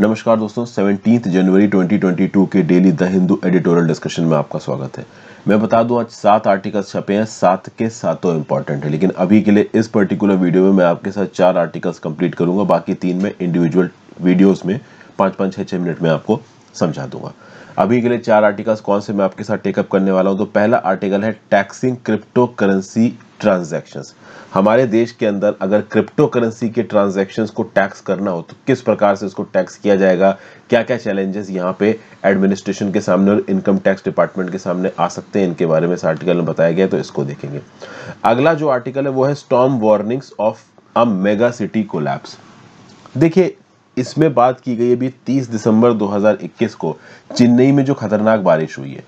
नमस्कार दोस्तों सेवनटीन जनवरी 2022 के daily the Hindu editorial discussion में आपका स्वागत है मैं बता दूं आज सात आर्टिकल्स छपे हैं सात के सातों इंपॉर्टेंट है लेकिन अभी के लिए इस पर्टिकुलर वीडियो में मैं आपके साथ चार आर्टिकल्स कंप्लीट करूंगा बाकी तीन में इंडिविजुअल वीडियोज में पाँच पाँच छः छह मिनट में आपको समझा दूंगा अभी के लिए चार आर्टिकल्स कौन से मैं आपके साथ टेकअप करने वाला हूं तो पहला आर्टिकल है टैक्सिंग क्रिप्टो करेंसी ट्रांजेक्शन हमारे देश के अंदर अगर क्रिप्टो करेंसी के ट्रांजेक्शन को टैक्स करना हो तो किस प्रकार से इसको टैक्स किया जाएगा क्या क्या चैलेंजेस यहाँ पे एडमिनिस्ट्रेशन के सामने और इनकम टैक्स डिपार्टमेंट के सामने आ सकते हैं इनके बारे में इस आर्टिकल में बताया गया तो इसको देखेंगे अगला जो आर्टिकल है वो है storm warnings of a mega city collapse देखिए इसमें बात की गई अभी 30 दिसंबर 2021 को चेन्नई में जो खतरनाक बारिश हुई है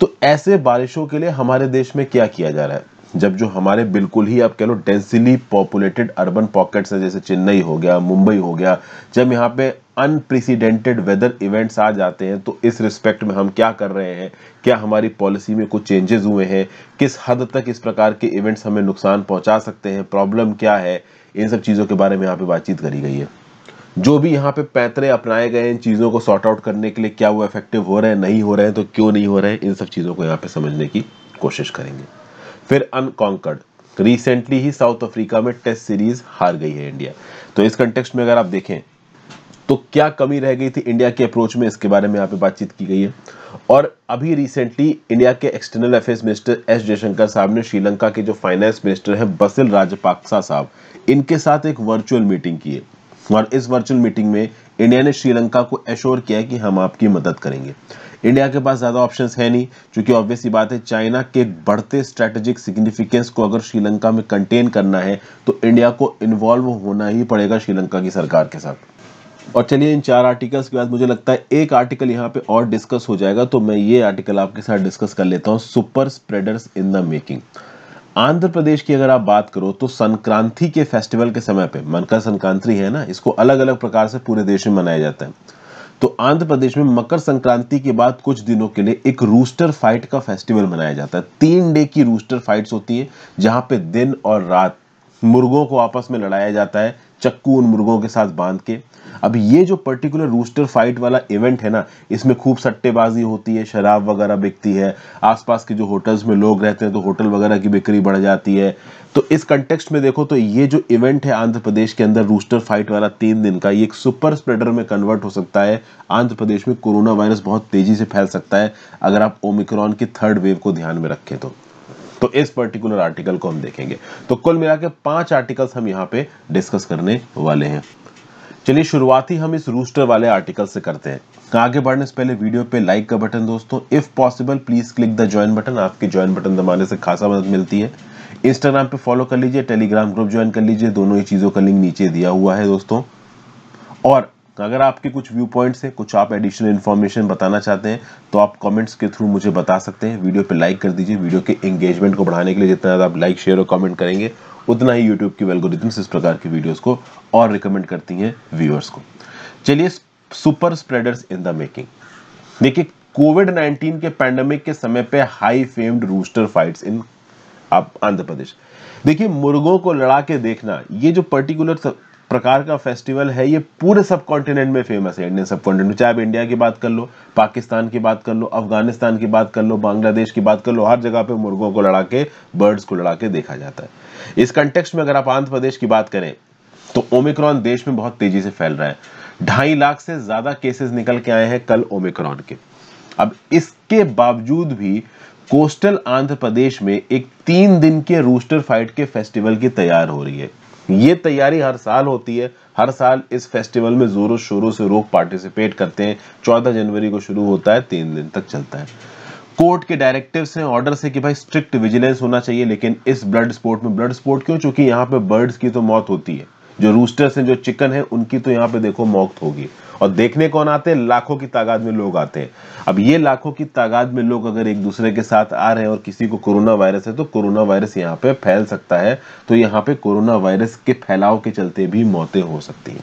तो ऐसे बारिशों के लिए हमारे देश में क्या किया जा रहा है जब जो हमारे बिल्कुल ही आप कह लो डेंसली पॉपुलेटेड अर्बन पॉकेट्स हैं जैसे चेन्नई हो गया मुंबई हो गया जब यहाँ पे अनप्रेसिडेंटेड वेदर इवेंट्स आ जाते हैं तो इस रिस्पेक्ट में हम क्या कर रहे हैं क्या हमारी पॉलिसी में कुछ चेंजेस हुए हैं किस हद तक इस प्रकार के इवेंट्स हमें नुकसान पहुंचा सकते हैं प्रॉब्लम क्या है इन सब चीज़ों के बारे में यहाँ पे बातचीत करी गई है जो भी यहाँ पे पैतरे अपनाए गए इन चीज़ों को सॉर्ट आउट करने के लिए क्या वो इफेक्टिव हो रहे हैं नहीं हो रहे हैं तो क्यों नहीं हो रहे हैं इन सब चीज़ों को यहाँ पे समझने की कोशिश करेंगे फिर अनकॉन्कर्ड रिसेंटली ही साउथ अफ्रीका में टेस्ट सीरीज हार गई है इंडिया तो इस कंटेक्स में अगर आप देखें तो क्या कमी रह गई थी इंडिया के अप्रोच में इसके बारे में यहाँ पे बातचीत की गई है और अभी रिसेंटली इंडिया के external affairs minister S Jaishankar साहब ने श्रीलंका के जो फाइनेंस मिनिस्टर हैं बसिल राजपाक्सा साहब इनके साथ एक वर्चुअल मीटिंग की है और इस वर्चुअल मीटिंग में इंडिया ने श्रीलंका को एश्योर किया कि हम आपकी मदद करेंगे इंडिया के पास ज़्यादा ऑप्शंस है नहीं क्योंकि ऑब्वियसली बात है चाइना के बढ़ते स्ट्रैटेजिक सिग्निफिकेंस को अगर श्रीलंका में कंटेन करना है तो इंडिया को इन्वॉल्व होना ही पड़ेगा श्रीलंका की सरकार के साथ और चलिए इन चार आर्टिकल्स के बाद मुझे लगता है एक आर्टिकल यहाँ पे और डिस्कस हो जाएगा तो मैं ये आर्टिकल आपके साथ डिस्कस कर लेता हूँ super spreaders in the making Andhra Pradesh की अगर आप बात करो तो संक्रांति के फेस्टिवल के समय पे मकर संक्रांति है ना इसको अलग अलग प्रकार से पूरे देश में मनाया जाता है तो आंध्र प्रदेश में मकर संक्रांति के बाद कुछ दिनों के लिए एक रूस्टर फाइट का फेस्टिवल मनाया जाता है तीन डे की रूस्टर फाइट्स होती है जहाँ पे दिन और रात मुर्गों को आपस में लड़ाया जाता है चक्कू उन मुर्गों के साथ बांध के अब ये जो पर्टिकुलर रूस्टर फाइट वाला इवेंट है ना इसमें खूब सट्टेबाजी होती है शराब वगैरह बिकती है आसपास के जो होटल्स में लोग रहते हैं तो होटल वगैरह की बिक्री बढ़ जाती है तो इस कंटेक्स्ट में देखो तो ये जो इवेंट है आंध्र प्रदेश के अंदर रूस्टर फाइट वाला तीन दिन का ये एक सुपर स्प्रेडर में कन्वर्ट हो सकता है आंध्र प्रदेश में कोरोना वायरस बहुत तेजी से फैल सकता है अगर आप ओमिक्रॉन की थर्ड वेव को ध्यान में रखें तो तो इस पर्टिकुलर आर्टिकल को हम देखेंगे तो कुल मिला के पांच आर्टिकल्स हम यहाँ पे डिस्कस करने वाले हैं चलिए शुरुआत ही हम इस रूस्टर वाले आर्टिकल से करते हैं तो आगे बढ़ने से पहले वीडियो पे लाइक का बटन दोस्तों if possible please click the join button आपके ज्वाइन बटन दबाने से खासा मदद मिलती है इंस्टाग्राम पे फॉलो कर लीजिए टेलीग्राम ग्रुप ज्वाइन कर लीजिए दोनों ही चीज़ों का लिंक नीचे दिया हुआ है दोस्तों और तो अगर आपके कुछ व्यू पॉइंट्स हैं कुछ आप एडिशनल इन्फॉर्मेशन बताना चाहते हैं तो आप कमेंट्स के थ्रू मुझे बता सकते हैं वीडियो पे लाइक कर दीजिए वीडियो के एंगेजमेंट को बढ़ाने के लिए जितना ज़्यादा आप लाइक शेयर और कमेंट करेंगे उतना ही यूट्यूब की वेलगोरिथम्स इस प्रकार की वीडियोज़ को और रिकमेंड करती हैं व्यूअर्स को चलिए super spreaders in the making देखिए कोविड नाइन्टीन के पैंडमिक के समय पर high famed rooster fights in आप आंध्र प्रदेश देखिए मुर्गों को लड़ा के देखना ये जो पर्टिकुलर प्रकार का फेस्टिवल है ये पूरे सब कॉन्टिनेंट में फेमस है इंडियन सब कॉन्टिनेंट चाहे आप इंडिया की बात कर लो पाकिस्तान की बात कर लो अफगानिस्तान की बात कर लो बांग्लादेश की बात कर लो हर जगह पे मुर्गों को लड़ा के बर्ड्स को लड़ा के देखा जाता है इस कंटेक्स में अगर आप आंध्र प्रदेश की बात करें तो ओमिक्रॉन देश में बहुत तेजी से फैल रहा है ढाई लाख से ज्यादा केसेस निकल के आए हैं कल ओमिक्रॉन के अब इसके बावजूद भी कोस्टल आंध्र प्रदेश में एक तीन दिन के रूस्टर फाइट के फेस्टिवल की तैयार हो रही है ये तैयारी हर साल होती है हर साल इस फेस्टिवल में जोरों शोरों से लोग पार्टिसिपेट करते हैं चौदह जनवरी को शुरू होता है तीन दिन तक चलता है कोर्ट के डायरेक्टिव से ऑर्डर से कि भाई स्ट्रिक्ट विजिलेंस होना चाहिए लेकिन इस ब्लड स्पोर्ट में ब्लड स्पोर्ट क्यों चूंकि यहाँ पे बर्ड्स की तो मौत होती है जो रूस्टर्स हैं जो चिकन है उनकी तो यहाँ पे देखो मौत होगी और देखने कौन आते हैं लाखों की तादाद में लोग आते हैं अब ये लाखों की तादाद में लोग अगर एक दूसरे के साथ आ रहे हैं और किसी को कोरोना वायरस है तो कोरोना वायरस यहाँ पे फैल सकता है तो यहाँ पे कोरोना वायरस के फैलाव के चलते भी मौतें हो सकती हैं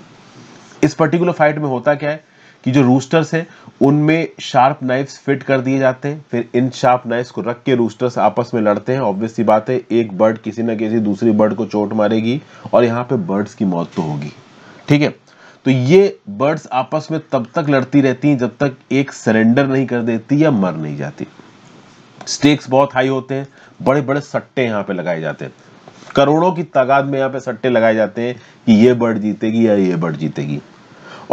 इस पर्टिकुलर फाइट में होता क्या है कि जो रूस्टर्स हैं उनमें शार्प नाइफ्स फिट कर दिए जाते हैं फिर इन शार्प नाइफ्स को रख के रूस्टर्स आपस में लड़ते हैं ऑब्वियसली बात है एक बर्ड किसी ना किसी दूसरी बर्ड को चोट मारेगी और यहाँ पे बर्ड्स की मौत तो होगी ठीक है तो ये बर्ड्स आपस में तब तक लड़ती रहती हैं जब तक एक सरेंडर नहीं कर देती या मर नहीं जाती स्टेक्स बहुत हाई होते हैं बड़े बड़े सट्टे यहाँ पे लगाए जाते हैं करोड़ों की तादाद में यहाँ पे सट्टे लगाए जाते हैं कि ये बर्ड जीतेगी या ये बर्ड जीतेगी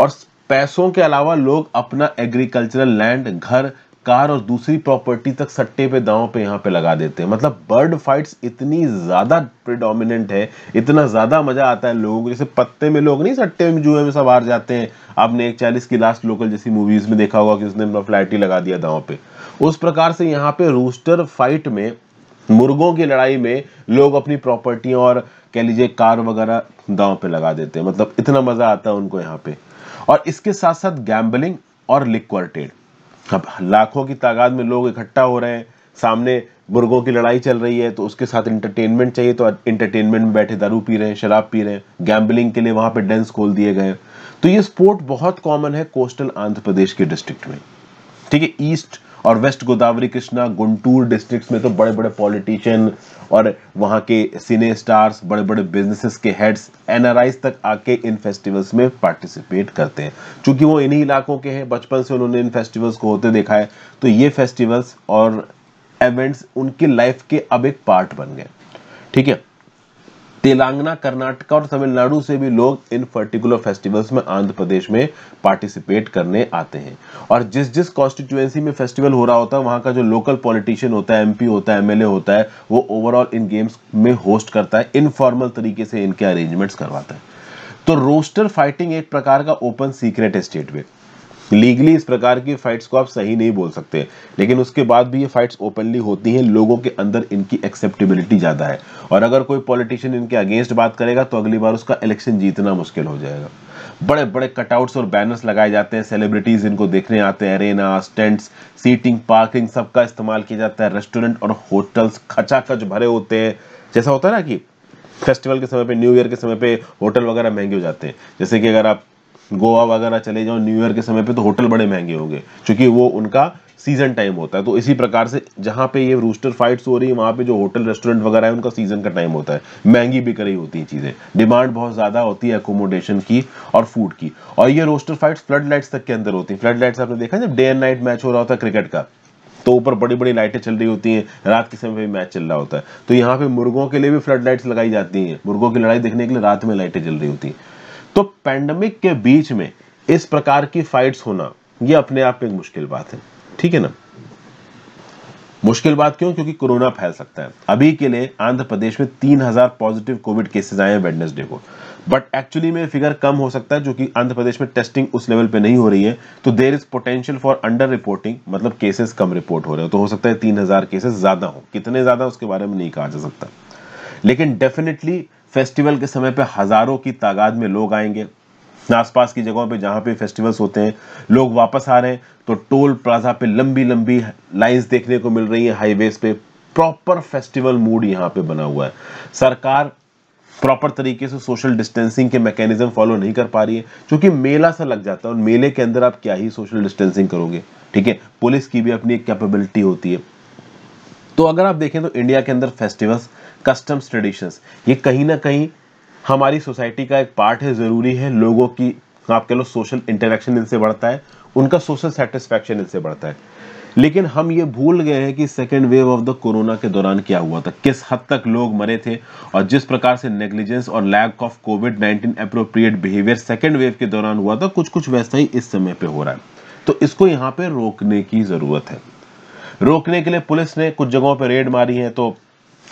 और पैसों के अलावा लोग अपना एग्रीकल्चरल लैंड घर कार और दूसरी प्रॉपर्टी तक सट्टे पे दांव पे यहाँ पे लगा देते हैं मतलब बर्ड फाइट्स इतनी ज़्यादा प्रिडोमिनेंट है इतना ज़्यादा मज़ा आता है लोगों को जैसे पत्ते में लोग नहीं सट्टे में जुए में सब हार जाते हैं आपने एक चालीस की लास्ट लोकल जैसी मूवीज़ में देखा होगा कि उसने अपना फ्लैट ही लगा दिया दांव पे उस प्रकार से यहाँ पे रूस्टर फाइट में मुर्गों की लड़ाई में लोग अपनी प्रॉपर्टी और कह लीजिए कार वगैरह दांव पे लगा देते हैं मतलब इतना मज़ा आता है उनको यहाँ पे और इसके साथ साथ गैम्बलिंग और लिक्वर ट्रेड अब लाखों की तादाद में लोग इकट्ठा हो रहे हैं सामने मुर्गों की लड़ाई चल रही है तो उसके साथ इंटरटेनमेंट चाहिए तो इंटरटेनमेंट में बैठे दारू पी रहे हैं शराब पी रहे हैं गैम्बलिंग के लिए वहाँ पे डेंस खोल दिए गए तो ये स्पोर्ट बहुत कॉमन है कोस्टल आंध्र प्रदेश के डिस्ट्रिक्ट में ठीक है ईस्ट और वेस्ट गोदावरी कृष्णा गुंटूर डिस्ट्रिक्ट्स में तो बड़े बड़े पॉलिटिशियन और वहाँ के सिने स्टार्स बड़े बड़े बिजनेसेस के हेड्स एनआरआईज तक आके इन फेस्टिवल्स में पार्टिसिपेट करते हैं चूंकि वो इन्हीं इलाकों के हैं बचपन से उन्होंने इन फेस्टिवल्स को होते देखा है तो ये फेस्टिवल्स और एवेंट्स उनकी लाइफ के अब एक पार्ट बन गए ठीक है तेलंगाना कर्नाटका और तमिलनाडु से भी लोग इन पर्टिकुलर फेस्टिवल्स में आंध्र प्रदेश में पार्टिसिपेट करने आते हैं और जिस जिस कॉन्स्टिट्यूएंसी में फेस्टिवल हो रहा होता है वहां का जो लोकल पॉलिटिशियन होता है एमपी होता है एमएलए होता है वो ओवरऑल इन गेम्स में होस्ट करता है इनफॉर्मल तरीके से इनके अरेंजमेंट्स करवाता है तो रोस्टर फाइटिंग एक प्रकार का ओपन सीक्रेट स्टेट में लीगली इस प्रकार की फाइट्स को आप सही नहीं बोल सकते लेकिन उसके बाद भी ये फाइट्स ओपनली होती हैं लोगों के अंदर इनकी एक्सेप्टेबिलिटी ज़्यादा है और अगर कोई पॉलिटिशियन इनके अगेंस्ट बात करेगा तो अगली बार उसका इलेक्शन जीतना मुश्किल हो जाएगा बड़े बड़े कटआउट्स और बैनर्स लगाए जाते हैं सेलिब्रिटीज़ इनको देखने आते हैं अरेना स्टेंट्स सीटिंग पार्किंग सबका इस्तेमाल किया जाता है रेस्टोरेंट और होटल्स खचाखच भरे होते हैं जैसा होता है ना कि फेस्टिवल के समय पे न्यू ईयर के समय पे होटल वगैरह महंगे हो जाते हैं जैसे कि अगर आप गोवा वगैरह चले जाओ न्यू ईयर के समय पे तो होटल बड़े महंगे होंगे क्योंकि वो उनका सीजन टाइम होता है तो इसी प्रकार से जहाँ पे ये रूस्टर फाइट्स हो रही है वहाँ पे जो होटल रेस्टोरेंट वगैरह है उनका सीजन का टाइम होता है महंगी बिक रही होती है चीज़ें डिमांड बहुत ज़्यादा होती है एकोमोडेशन की और फूड की और ये रोस्टर फाइट्स फ्लड लाइट्स तक के अंदर होती है फ्लड लाइट्स आपने देखा जब डे एंड नाइट मैच हो रहा होता है क्रिकेट का तो ऊपर बड़ी बड़ी लाइटें चल रही होती हैं रात के समय भी मैच चल रहा होता है तो यहाँ पे मुर्गों के लिए भी फ्लड लाइट्स लगाई जाती हैं मुर्गों की लड़ाई देखने के लिए रात में लाइटें चल रही होती हैं तो पैंडमिक के बीच में इस प्रकार की फाइट्स होना यह अपने आप में एक मुश्किल बात है ठीक है ना मुश्किल बात क्यों क्योंकि कोरोना फैल सकता है अभी के लिए आंध्र प्रदेश में 3000 पॉजिटिव कोविड केसेस आए हैं वेडनेसडे को बट एक्चुअली में फिगर कम हो सकता है जो कि आंध्र प्रदेश में टेस्टिंग उस लेवल पे नहीं हो रही है तो there is potential for under reporting मतलब केसेस कम रिपोर्ट हो रहे हो तो हो सकता है तीन हजार केसेस ज्यादा हो कितने ज्यादा उसके बारे में नहीं कहा जा सकता लेकिन डेफिनेटली फेस्टिवल के समय पे हज़ारों की तादाद में लोग आएंगे आसपास की जगहों पे जहां पे फेस्टिवल्स होते हैं लोग वापस आ रहे हैं तो टोल प्लाजा पे लंबी लंबी लाइंस देखने को मिल रही है हाईवेज पे प्रॉपर फेस्टिवल मूड यहाँ पे बना हुआ है सरकार प्रॉपर तरीके से सोशल डिस्टेंसिंग के मैकेनिज्म फॉलो नहीं कर पा रही है क्योंकि मेला सा लग जाता है और मेले के अंदर आप क्या ही सोशल डिस्टेंसिंग करोगे ठीक है पुलिस की भी अपनी एक कैपेबिलिटी होती है तो अगर आप देखें तो इंडिया के अंदर फेस्टिवल्स कस्टम्स ट्रेडिशंस ये कहीं ना कहीं हमारी सोसाइटी का एक पार्ट है ज़रूरी है लोगों की आप कह लो सोशल इंटरेक्शन इनसे बढ़ता है उनका सोशल सेटिस्फेक्शन इनसे बढ़ता है लेकिन हम ये भूल गए हैं कि second wave of the corona के दौरान क्या हुआ था किस हद तक लोग मरे थे और जिस प्रकार से नेग्लिजेंस और lack of COVID nineteen appropriate behaviour second wave के दौरान हुआ था कुछ कुछ वैसा ही इस समय पे हो रहा है तो इसको यहाँ पे रोकने की ज़रूरत है रोकने के लिए पुलिस ने कुछ जगहों पर रेड मारी है तो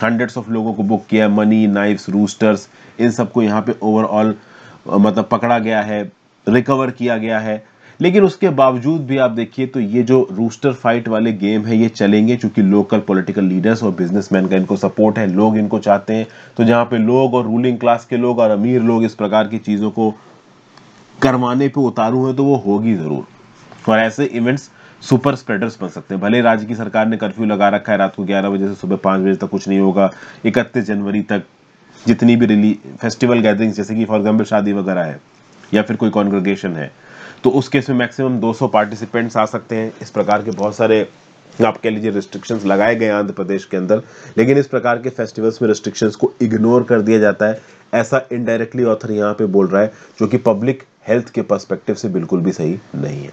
हंड्रेड्स ऑफ लोगों को बुक किया है मनी नाइफ्स रूस्टर्स इन सबको यहाँ पे ओवरऑल मतलब पकड़ा गया है रिकवर किया गया है लेकिन उसके बावजूद भी आप देखिए तो ये जो रूस्टर फाइट वाले गेम है ये चलेंगे क्योंकि लोकल पॉलिटिकल लीडर्स और बिजनेसमैन का इनको सपोर्ट है लोग इनको चाहते हैं तो जहाँ पे लोग और रूलिंग क्लास के लोग और अमीर लोग इस प्रकार की चीज़ों को करवाने पे उतारू हैं तो वो होगी ज़रूर और ऐसे इवेंट्स सुपर स्प्रेडर्स बन सकते हैं भले राज्य की सरकार ने कर्फ्यू लगा रखा है रात को ग्यारह बजे से सुबह पाँच बजे तक कुछ नहीं होगा इकतीस जनवरी तक जितनी भी रिली फेस्टिवल गैदरिंग्स जैसे कि फॉर एग्जाम्पल शादी वगैरह है या फिर कोई कॉन्ग्रेगेशन है तो उस केस में मैक्सिमम 200 पार्टिसिपेंट्स आ सकते हैं इस प्रकार के बहुत सारे आप कह लीजिए रिस्ट्रिक्शंस लगाए गए आंध्र प्रदेश के अंदर लेकिन इस प्रकार के फेस्टिवल्स में रिस्ट्रिक्शंस को इग्नोर कर दिया जाता है ऐसा इनडायरेक्टली ऑथर यहाँ पे बोल रहा है जो कि पब्लिक हेल्थ के पर्सपेक्टिव से बिल्कुल भी सही नहीं है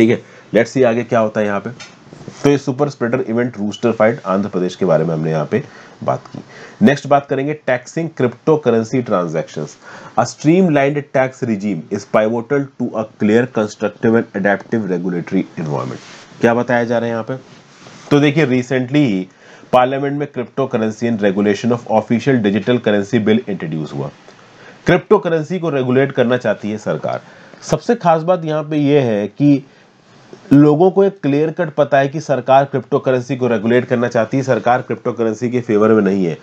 ठीक है लेट्स सी आगे क्या होता है यहाँ पे तो ये super spreader event rooster fight Andhra Pradesh के बारे में हमने यहाँ पे बात की नेक्स्ट बात करेंगे taxing cryptocurrency transaction streamlined tax regime is pivotal to a clear constructive and adaptive regulatory environment क्या बताया जा रहा है यहाँ पे तो देखिए रिसेंटली ही पार्लियामेंट में cryptocurrency and regulation of official digital currency bill introduce हुआ क्रिप्टो करेंसी को रेगुलेट करना चाहती है सरकार सबसे खास बात यहाँ पे यह है कि लोगों को एक क्लियर कट पता है कि सरकार क्रिप्टो करेंसी को रेगुलेट करना चाहती है सरकार क्रिप्टो करेंसी के फेवर में नहीं है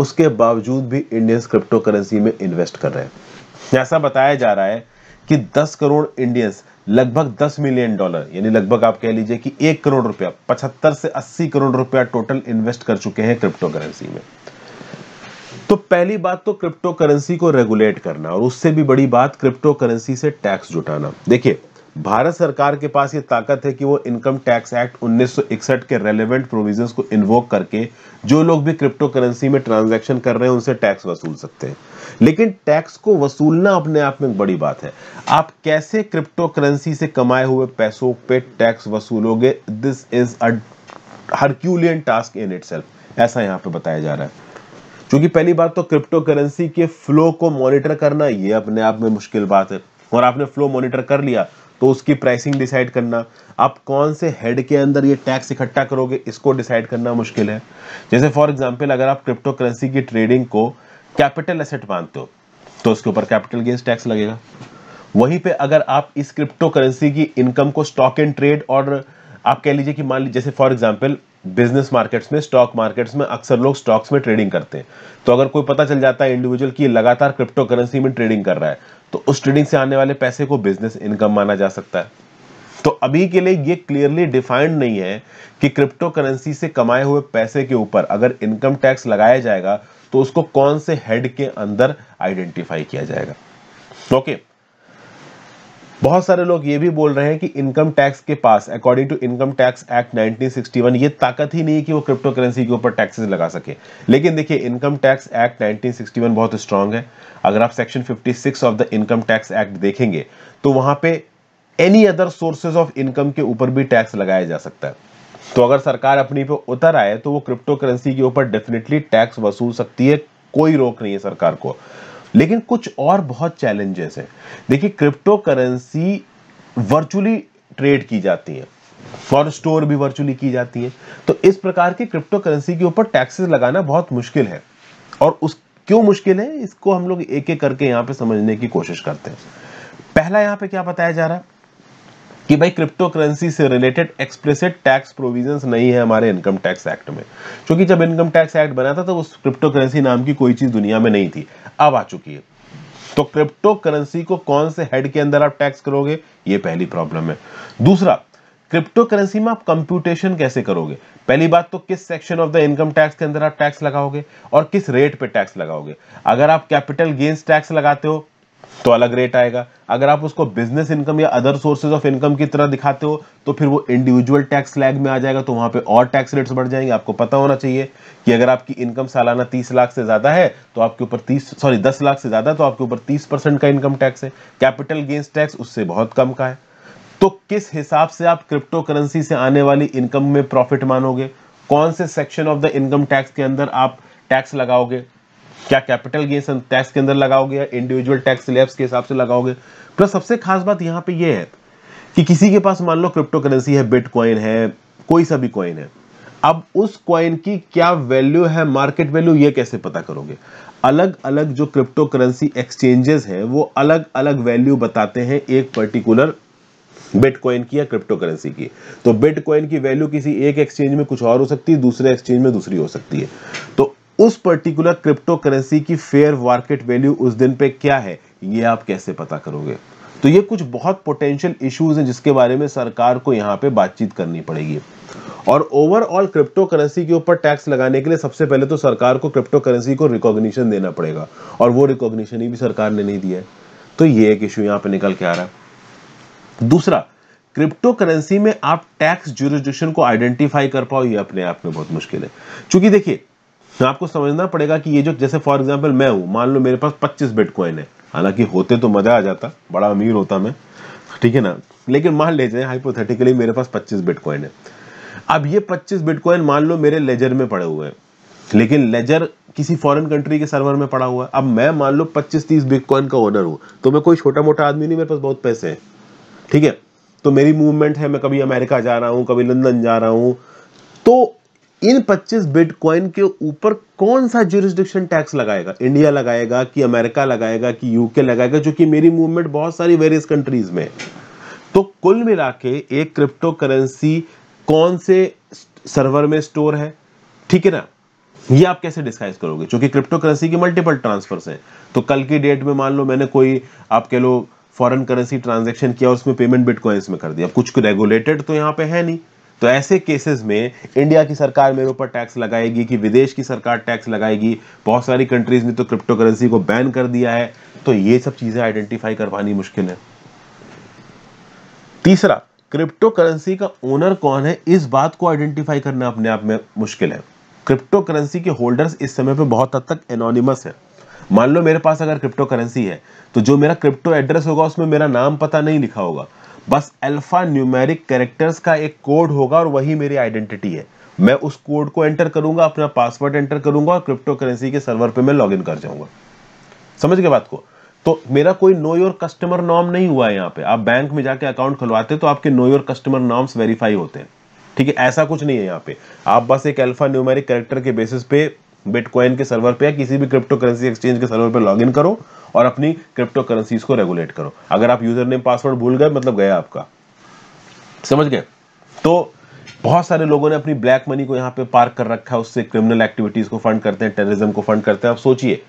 उसके बावजूद भी इंडियंस क्रिप्टो करेंसी में इन्वेस्ट कर रहे हैं ऐसा बताया जा रहा है कि 10 करोड़ इंडियंस लगभग 10 मिलियन डॉलर यानी लगभग आप कह लीजिए कि एक करोड़ रुपया पचहत्तर से अस्सी करोड़ रुपया टोटल इन्वेस्ट कर चुके हैं क्रिप्टो करेंसी में तो पहली बात तो क्रिप्टो करेंसी को रेगुलेट करना और उससे भी बड़ी बात क्रिप्टो करेंसी से टैक्स जुटाना देखिए भारत सरकार के पास ये ताकत है कि वो इनकम टैक्स एक्ट 1961 के रेलेवेंट प्रोविजंस को इन्वोक करके जो लोग भी क्रिप्टो करेंसी में ट्रांजैक्शन कर रहे हैं उनसे टैक्स वसूल सकते हैं लेकिन टैक्स को वसूलना अपने आप में बड़ी बात है आप कैसे क्रिप्टो करेंसी से कमाए हुए पैसों पे टैक्स वसूलोगे this is a Herculean task in it ऐसा यहाँ पे बताया जा रहा है क्योंकि पहली बात तो क्रिप्टो करेंसी के फ्लो को मॉनिटर करना ये अपने आप में मुश्किल बात है और आपने फ्लो मॉनिटर कर लिया तो उसकी प्राइसिंग डिसाइड करना आप कौन से हेड के अंदर ये टैक्स इकट्ठा करोगे इसको डिसाइड करना मुश्किल है जैसे फॉर एग्जाम्पल अगर आप क्रिप्टो करेंसी की ट्रेडिंग को कैपिटल एसेट मानते हो तो उसके ऊपर कैपिटल गेंस टैक्स लगेगा वहीं पे अगर आप इस क्रिप्टो करेंसी की इनकम को स्टॉक एंड ट्रेड और आप कह लीजिए कि मान लीजिए जैसे फॉर एग्जाम्पल बिजनेस मार्केट्स में स्टॉक मार्केट्स में अक्सर लोग स्टॉक्स में ट्रेडिंग करते हैं तो अगर कोई पता चल जाता है इंडिविजुअल की लगातार क्रिप्टो करेंसी में ट्रेडिंग कर रहा है तो उस ट्रेडिंग से आने वाले पैसे को बिजनेस इनकम माना जा सकता है तो अभी के लिए ये क्लियरली डिफाइंड नहीं है कि क्रिप्टो करेंसी से कमाए हुए पैसे के ऊपर अगर इनकम टैक्स लगाया जाएगा तो उसको कौन से हेड के अंदर आइडेंटिफाई किया जाएगा ओके okay. बहुत सारे लोग ये भी बोल रहे हैं कि इनकम टैक्स के पास according to income tax act 1961 ये ताकत ही नहीं कि वो क्रिप्टो करेंसी के ऊपर टैक्सेस लगा सके लेकिन देखिए इनकम टैक्स एक्ट 1961 बहुत स्ट्रांग है अगर आप section 56 of the income tax act देखेंगे तो वहां पे any other sources of income के ऊपर भी टैक्स लगाया जा सकता है तो अगर सरकार अपनी पे उतर आए तो वो क्रिप्टो करेंसी के ऊपर डेफिनेटली टैक्स वसूल सकती है कोई रोक नहीं है सरकार को लेकिन कुछ और बहुत चैलेंजेस हैं देखिए क्रिप्टो करेंसी वर्चुअली ट्रेड की जाती है फॉर स्टोर भी वर्चुअली की जाती है तो इस प्रकार के क्रिप्टो करेंसी के ऊपर टैक्सेस लगाना बहुत मुश्किल है और उस क्यों मुश्किल है इसको हम लोग एक एक करके यहां पे समझने की कोशिश करते हैं पहला यहां पे क्या बताया जा रहा है कि भाई क्रिप्टो करेंसी से रिलेटेड एक्सप्रेसिड टैक्स प्रोविजंस नहीं है हमारे इनकम टैक्स एक्ट में क्योंकि जब इनकम टैक्स एक्ट बना था तो उस क्रिप्टो करेंसी नाम की कोई चीज़ दुनिया में नहीं थी अब आ चुकी है तो क्रिप्टो करेंसी को कौन से हेड के अंदर आप टैक्स करोगे ये पहली प्रॉब्लम है दूसरा क्रिप्टो करेंसी में आप कंप्यूटेशन कैसे करोगे पहली बात तो किस section of the income tax के अंदर आप टैक्स लगाओगे और किस रेट पे टैक्स लगाओगे अगर आप कैपिटल गेन्स टैक्स लगाते हो तो अलग रेट आएगा अगर आप उसको बिजनेस इनकम या अदर सोर्सेज ऑफ इनकम की तरह दिखाते हो तो फिर वो इंडिविजुअल टैक्स लैग में आ जाएगा तो वहां पे और टैक्स रेट्स बढ़ जाएंगे आपको पता होना चाहिए कि अगर आपकी इनकम सालाना तीस लाख से ज़्यादा है तो आपके ऊपर तीस सॉरी दस लाख से ज़्यादा तो आपके ऊपर तीस परसेंट का इनकम टैक्स है कैपिटल गेंस टैक्स उससे बहुत कम का है तो किस हिसाब से आप क्रिप्टो करेंसी से आने वाली इनकम में प्रॉफिट मानोगे कौन से section of the income tax के अंदर आप टैक्स लगाओगे क्या कैपिटल गेंस टैक्स के अंदर लगाओगे या इंडिविजुअल टैक्स स्लैब्स के हिसाब से लगाओगे प्लस सबसे खास बात यहाँ पे ये है कि किसी के पास मान लो क्रिप्टो करेंसी है बिटकॉइन है कोई सा भी कॉइन है अब उस कॉइन की क्या वैल्यू है मार्केट वैल्यू ये कैसे पता करोगे अलग अलग जो क्रिप्टो करेंसी एक्सचेंजेस है वो अलग अलग वैल्यू बताते हैं एक पर्टिकुलर बिटकॉइन की या क्रिप्टो करेंसी की तो बिटकॉइन की वैल्यू किसी एक एक्सचेंज में कुछ और हो सकती है दूसरे एक्सचेंज में दूसरी हो सकती है तो उस पर्टिकुलर क्रिप्टो करेंसी की फेयर मार्केट वैल्यू उस दिन पे क्या है ये आप कैसे पता करोगे तो ये कुछ बहुत पोटेंशियल इश्यूज हैं जिसके बारे में सरकार को यहाँ पे बातचीत करनी पड़ेगी और ओवरऑल क्रिप्टो करेंसी के ऊपर टैक्स लगाने के लिए सबसे पहले तो सरकार को क्रिप्टो करेंसी को रिकॉग्निशन देना पड़ेगा और वो रिकॉग्निशन ही भी सरकार ने नहीं दिया है तो ये एक इश्यू यहाँ पे निकल के आ रहा है दूसरा क्रिप्टो करेंसी में आप टैक्स जुरिस्टिक्शन को आइडेंटिफाई कर पाओ ये अपने आप में बहुत मुश्किल है क्योंकि देखिए तो आपको समझना पड़ेगा कि ये जो जैसे फॉर एग्जाम्पल मैं हूँ मान लो मेरे पास पच्चीस बिटकॉइन है हालांकि होते तो मज़ा आ जाता बड़ा अमीर होता मैं ठीक है ना लेकिन मान लेते हैं हाइपोथेटिकली मेरे पास पच्चीस बिटकॉइन है अब ये पच्चीस बिटकॉइन मान लो मेरे लेजर में पड़े हुए हैं लेकिन लेजर किसी फॉरेन कंट्री के सर्वर में पड़ा हुआ है अब मैं मान लो 25-30 बिटकॉइन का ओनर हूँ तो मैं कोई छोटा मोटा आदमी नहीं मेरे पास बहुत पैसे हैं ठीक है तो मेरी मूवमेंट है मैं कभी अमेरिका जा रहा हूँ कभी लंदन जा रहा हूँ तो इन 25 बिटकॉइन के ऊपर कौन सा जुरिस्डिक्शन टैक्स लगाएगा इंडिया लगाएगा कि अमेरिका लगाएगा कि यूके लगाएगा जो कि मेरी मूवमेंट बहुत सारी वेरियस कंट्रीज में तो कुल मिला के एक क्रिप्टो करेंसी कौन से सर्वर में स्टोर है ठीक है ना ये आप कैसे डिस्काइज करोगे क्योंकि क्रिप्टो करेंसी के मल्टीपल ट्रांसफर्स है तो कल की डेट में मान लो मैंने कोई आप कह लो फॉरन करेंसी ट्रांजेक्शन किया उसमें पेमेंट बिटकॉइंस में कर दिया कुछ रेगुलेटेड तो यहां पे है नहीं तो ऐसे केसेस में इंडिया की सरकार मेरे ऊपर टैक्स लगाएगी कि विदेश की सरकार टैक्स लगाएगी बहुत सारी कंट्रीज ने तो क्रिप्टो करेंसी को बैन कर दिया है तो ये सब चीज़ें आइडेंटिफाई करवानी मुश्किल है तीसरा क्रिप्टो करेंसी का ओनर कौन है इस बात को आइडेंटिफाई करना अपने आप में मुश्किल है क्रिप्टो करेंसी के होल्डर्स इस समय पर बहुत हद तक एनोनिमस है मान लो मेरे पास अगर क्रिप्टो करेंसी है तो जो मेरा क्रिप्टो एड्रेस होगा उसमें मेरा नाम पता नहीं लिखा होगा बस अल्फा न्यूमेरिक कैरेक्टर्स का एक कोड होगा और वही मेरी आइडेंटिटी है मैं उस कोड को एंटर करूंगा अपना पासवर्ड एंटर करूंगा और क्रिप्टो करेंसी के सर्वर पे मैं लॉगिन कर जाऊंगा समझ गए बात को तो मेरा कोई नो योर कस्टमर नॉम नहीं हुआ है यहाँ पे आप बैंक में जाके अकाउंट खुलवाते तो आपके know your customer norms verify होते हैं ठीक है ऐसा कुछ नहीं है यहाँ पे आप बस एक अल्फा न्यूमेरिक कैरेक्टर के बेसिस पे बिटकॉइन के सर्वर पे या किसी भी क्रिप्टो करेंसी एक्सचेंज के सर्वर पे लॉगिन करो और अपनी क्रिप्टो करेंसीज को रेगुलेट करो अगर आप यूजर नेम पासवर्ड भूल गए मतलब गया आपका समझ गए तो बहुत सारे लोगों ने अपनी ब्लैक मनी को यहाँ पे पार्क कर रखा है उससे क्रिमिनल एक्टिविटीज को फंड करते हैं टेररिज्म को फंड करते हैं आप सोचिए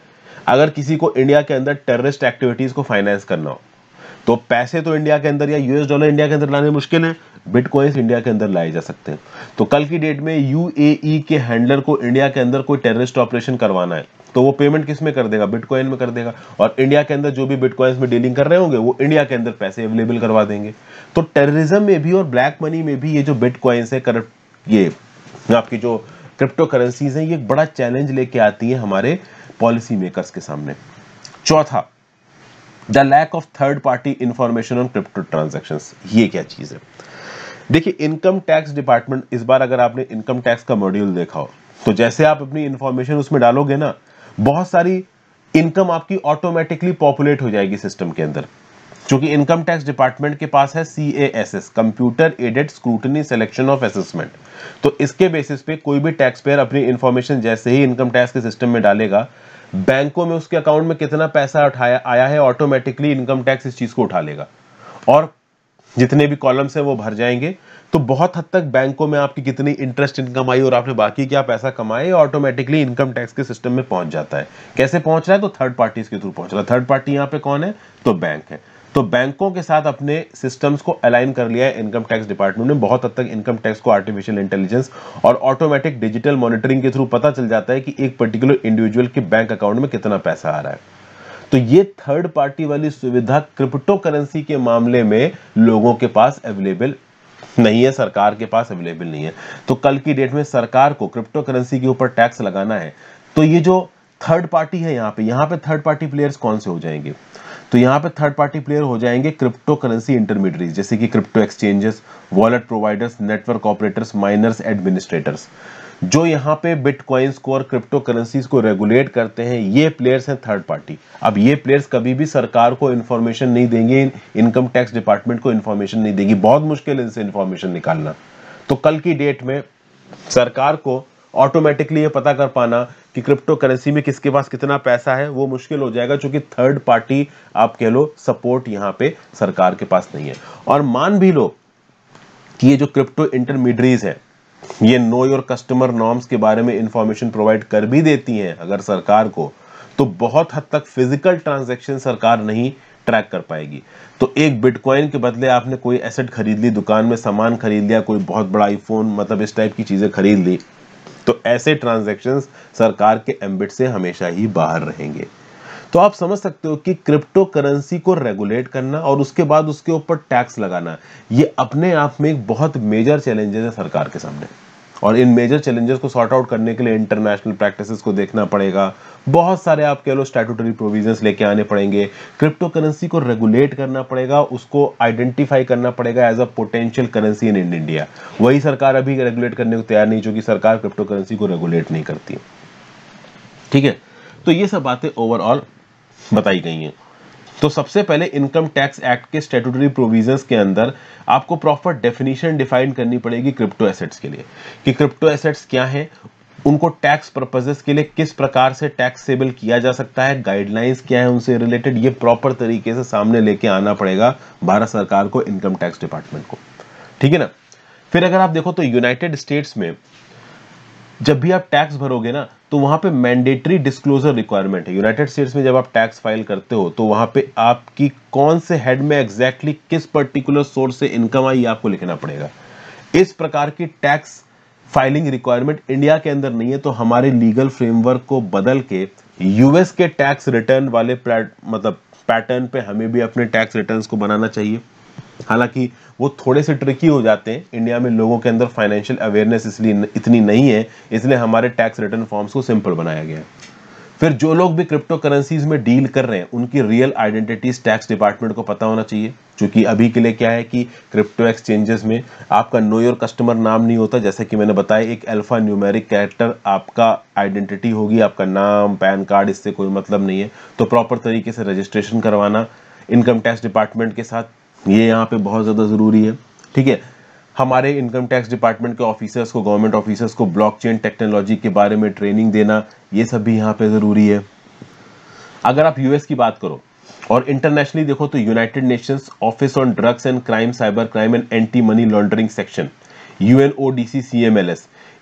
अगर किसी को इंडिया के अंदर टेररिस्ट एक्टिविटीज को फाइनेंस करना हो तो पैसे तो इंडिया के अंदर या यूएस डॉलर इंडिया के अंदर लाने मुश्किल है बिटकॉइंस इंडिया के अंदर लाए जा सकते हैं तो कल की डेट में यूएई e के हैंडलर को इंडिया के अंदर कोई टेररिस्ट ऑपरेशन करवाना है तो वो पेमेंट किस में कर देगा बिटकॉइन में कर देगा और इंडिया के अंदर जो भी बिटकॉइंस में डीलिंग कर रहे होंगे वो इंडिया के अंदर पैसे अवेलेबल करवा देंगे तो टेररिज्म में भी और ब्लैक मनी में भी ये जो बिटकॉइंस है कर, ये आपकी जो क्रिप्टो करेंसीज हैं ये एक बड़ा चैलेंज लेके आती है हमारे पॉलिसी मेकर्स के सामने चौथा the lack of third party information on crypto transaction ये क्या चीज़ है देखिए इनकम टैक्स डिपार्टमेंट इस बार अगर आपने इनकम टैक्स का मॉड्यूल देखा हो तो जैसे आप अपनी इंफॉर्मेशन उसमें डालोगे ना बहुत सारी इनकम आपकी ऑटोमेटिकली पॉपुलेट हो जाएगी सिस्टम के अंदर क्योंकि इनकम टैक्स डिपार्टमेंट के पास है C A S S computer aided scrutiny selection of assessment तो इसके बेसिस पे कोई भी टैक्स पेयर अपनी इंफॉर्मेशन जैसे ही इनकम टैक्स के सिस्टम में डालेगा बैंकों में उसके अकाउंट में कितना पैसा उठाया आया है ऑटोमेटिकली इनकम टैक्स इस चीज को उठा लेगा और जितने भी कॉलम्स हैं वो भर जाएंगे तो बहुत हद तक बैंकों में आपकी कितनी इंटरेस्ट इनकम आई और आपने बाकी क्या पैसा कमाए ऑटोमेटिकली इनकम टैक्स के सिस्टम में पहुंच जाता है कैसे पहुंच रहा है तो थर्ड पार्टीज के थ्रू पहुंच रहा है थर्ड पार्टी यहाँ पे कौन है तो बैंक है तो बैंकों के साथ अपने सिस्टम्स को अलाइन कर लिया है इनकम टैक्स डिपार्टमेंट ने बहुत हद तक इनकम टैक्स को आर्टिफिशियल इंटेलिजेंस और ऑटोमेटिक डिजिटल मॉनिटरिंग के थ्रू पता चल जाता है कि एक पर्टिकुलर इंडिविजुअल के बैंक अकाउंट में कितना पैसा आ रहा है तो ये थर्ड पार्टी वाली सुविधा क्रिप्टो करेंसी के मामले में लोगों के पास अवेलेबल नहीं है सरकार के पास अवेलेबल नहीं है तो कल की डेट में सरकार को क्रिप्टो करेंसी के ऊपर टैक्स लगाना है तो ये जो थर्ड पार्टी है यहाँ पे यहां पे थर्ड पार्टी प्लेयर्स कौन से हो जाएंगे तो यहाँ पे थर्ड पार्टी प्लेयर हो जाएंगे क्रिप्टो करेंसी इंटरमीडियरीज जैसे कि crypto exchanges wallet providers network operators miners administrators जो यहाँ पे बिटकॉइंस को और क्रिप्टो करेंसीज को रेगुलेट करते हैं ये प्लेयर्स हैं थर्ड पार्टी अब ये प्लेयर्स कभी भी सरकार को इन्फॉर्मेशन नहीं देंगे इनकम टैक्स डिपार्टमेंट को इन्फॉर्मेशन नहीं देगी बहुत मुश्किल इनसे इन्फॉर्मेशन निकालना तो कल की डेट में सरकार को ऑटोमेटिकली ये पता कर पाना कि क्रिप्टो करेंसी में किसके पास कितना पैसा है वो मुश्किल हो जाएगा क्योंकि थर्ड पार्टी आप कह लो सपोर्ट यहाँ पे सरकार के पास नहीं है और मान भी लो कि ये जो क्रिप्टो इंटरमीडियरीज है ये नो योर कस्टमर नॉर्म्स के बारे में इंफॉर्मेशन प्रोवाइड कर भी देती हैं अगर सरकार को तो बहुत हद तक फिजिकल ट्रांजेक्शन सरकार नहीं ट्रैक कर पाएगी तो एक बिटकॉइन के बदले आपने कोई एसेट खरीद ली दुकान में सामान खरीद लिया कोई बहुत बड़ा आईफोन मतलब इस टाइप की चीज़ें खरीद ली तो ऐसे ट्रांजेक्शन सरकार के एम्बिट से हमेशा ही बाहर रहेंगे तो आप समझ सकते हो कि क्रिप्टो करेंसी को रेगुलेट करना और उसके बाद उसके ऊपर टैक्स लगाना ये अपने आप में एक बहुत मेजर चैलेंजेस है सरकार के सामने और इन मेजर चैलेंजेस को सॉर्ट आउट करने के लिए इंटरनेशनल प्रैक्टिसेस को देखना पड़ेगा बहुत सारे आप कह लो स्टैटूटरी प्रोविजंस लेके आने पड़ेंगे क्रिप्टो करेंसी को रेगुलेट करना पड़ेगा उसको आइडेंटिफाई करना पड़ेगा as a potential currency in India वही सरकार अभी रेगुलेट करने को तैयार नहीं चूंकि सरकार क्रिप्टो करेंसी को रेगुलेट नहीं करती ठीक है तो ये सब बातें ओवरऑल बताई गई हैं तो सबसे पहले इनकम टैक्स एक्ट के स्टेटूटरी प्रोविजंस के अंदर आपको प्रॉपर डेफिनेशन डिफाइन करनी पड़ेगी क्रिप्टो एसेट्स के लिए कि क्रिप्टो एसेट्स क्या है उनको टैक्स पर्पजेस के लिए किस प्रकार से टैक्सेबल किया जा सकता है गाइडलाइंस क्या है उनसे रिलेटेड ये प्रॉपर तरीके से सामने लेके आना पड़ेगा भारत सरकार को इनकम टैक्स डिपार्टमेंट को ठीक है ना फिर अगर आप देखो तो यूनाइटेड स्टेट्स में जब भी आप टैक्स भरोगे ना तो वहां पे मैंडेटरी डिस्क्लोजर रिक्वायरमेंट है यूनाइटेड स्टेट्स में जब आप टैक्स फाइल करते हो तो वहां पे आपकी कौन से हेड में एग्जैक्टली exactly किस पर्टिकुलर सोर्स से इनकम आई आपको लिखना पड़ेगा इस प्रकार की टैक्स फाइलिंग रिक्वायरमेंट इंडिया के अंदर नहीं है तो हमारे लीगल फ्रेमवर्क को बदल के यूएस के टैक्स रिटर्न वाले मतलब पैटर्न पे हमें भी अपने टैक्स रिटर्न्स को बनाना चाहिए हालांकि वो थोड़े से ट्रिकी हो जाते हैं इंडिया में लोगों के अंदर फाइनेंशियल अवेयरनेस इसलिए इतनी नहीं है इसलिए हमारे टैक्स रिटर्न फॉर्म्स को सिंपल बनाया गया है फिर जो लोग भी क्रिप्टो करेंसीज में डील कर रहे हैं उनकी रियल आइडेंटिटीज टैक्स डिपार्टमेंट को पता होना चाहिए क्योंकि अभी के लिए क्या है कि क्रिप्टो एक्सचेंजेस में आपका नो योर कस्टमर नाम नहीं होता जैसे कि मैंने बताया एक अल्फा न्यूमेरिक कैरेक्टर आपका आइडेंटिटी होगी आपका नाम पैन कार्ड इससे कोई मतलब नहीं है तो प्रॉपर तरीके से रजिस्ट्रेशन करवाना इनकम टैक्स डिपार्टमेंट के साथ ये यहाँ पे बहुत ज़्यादा ज़रूरी है ठीक है हमारे इनकम टैक्स डिपार्टमेंट के ऑफिसर्स को गवर्नमेंट ऑफिसर्स को ब्लॉकचेन टेक्नोलॉजी के बारे में ट्रेनिंग देना ये सब भी यहाँ पे ज़रूरी है अगर आप यूएस की बात करो और इंटरनेशनली देखो तो United Nations office on drugs and crime cyber crime and anti money laundering section U N D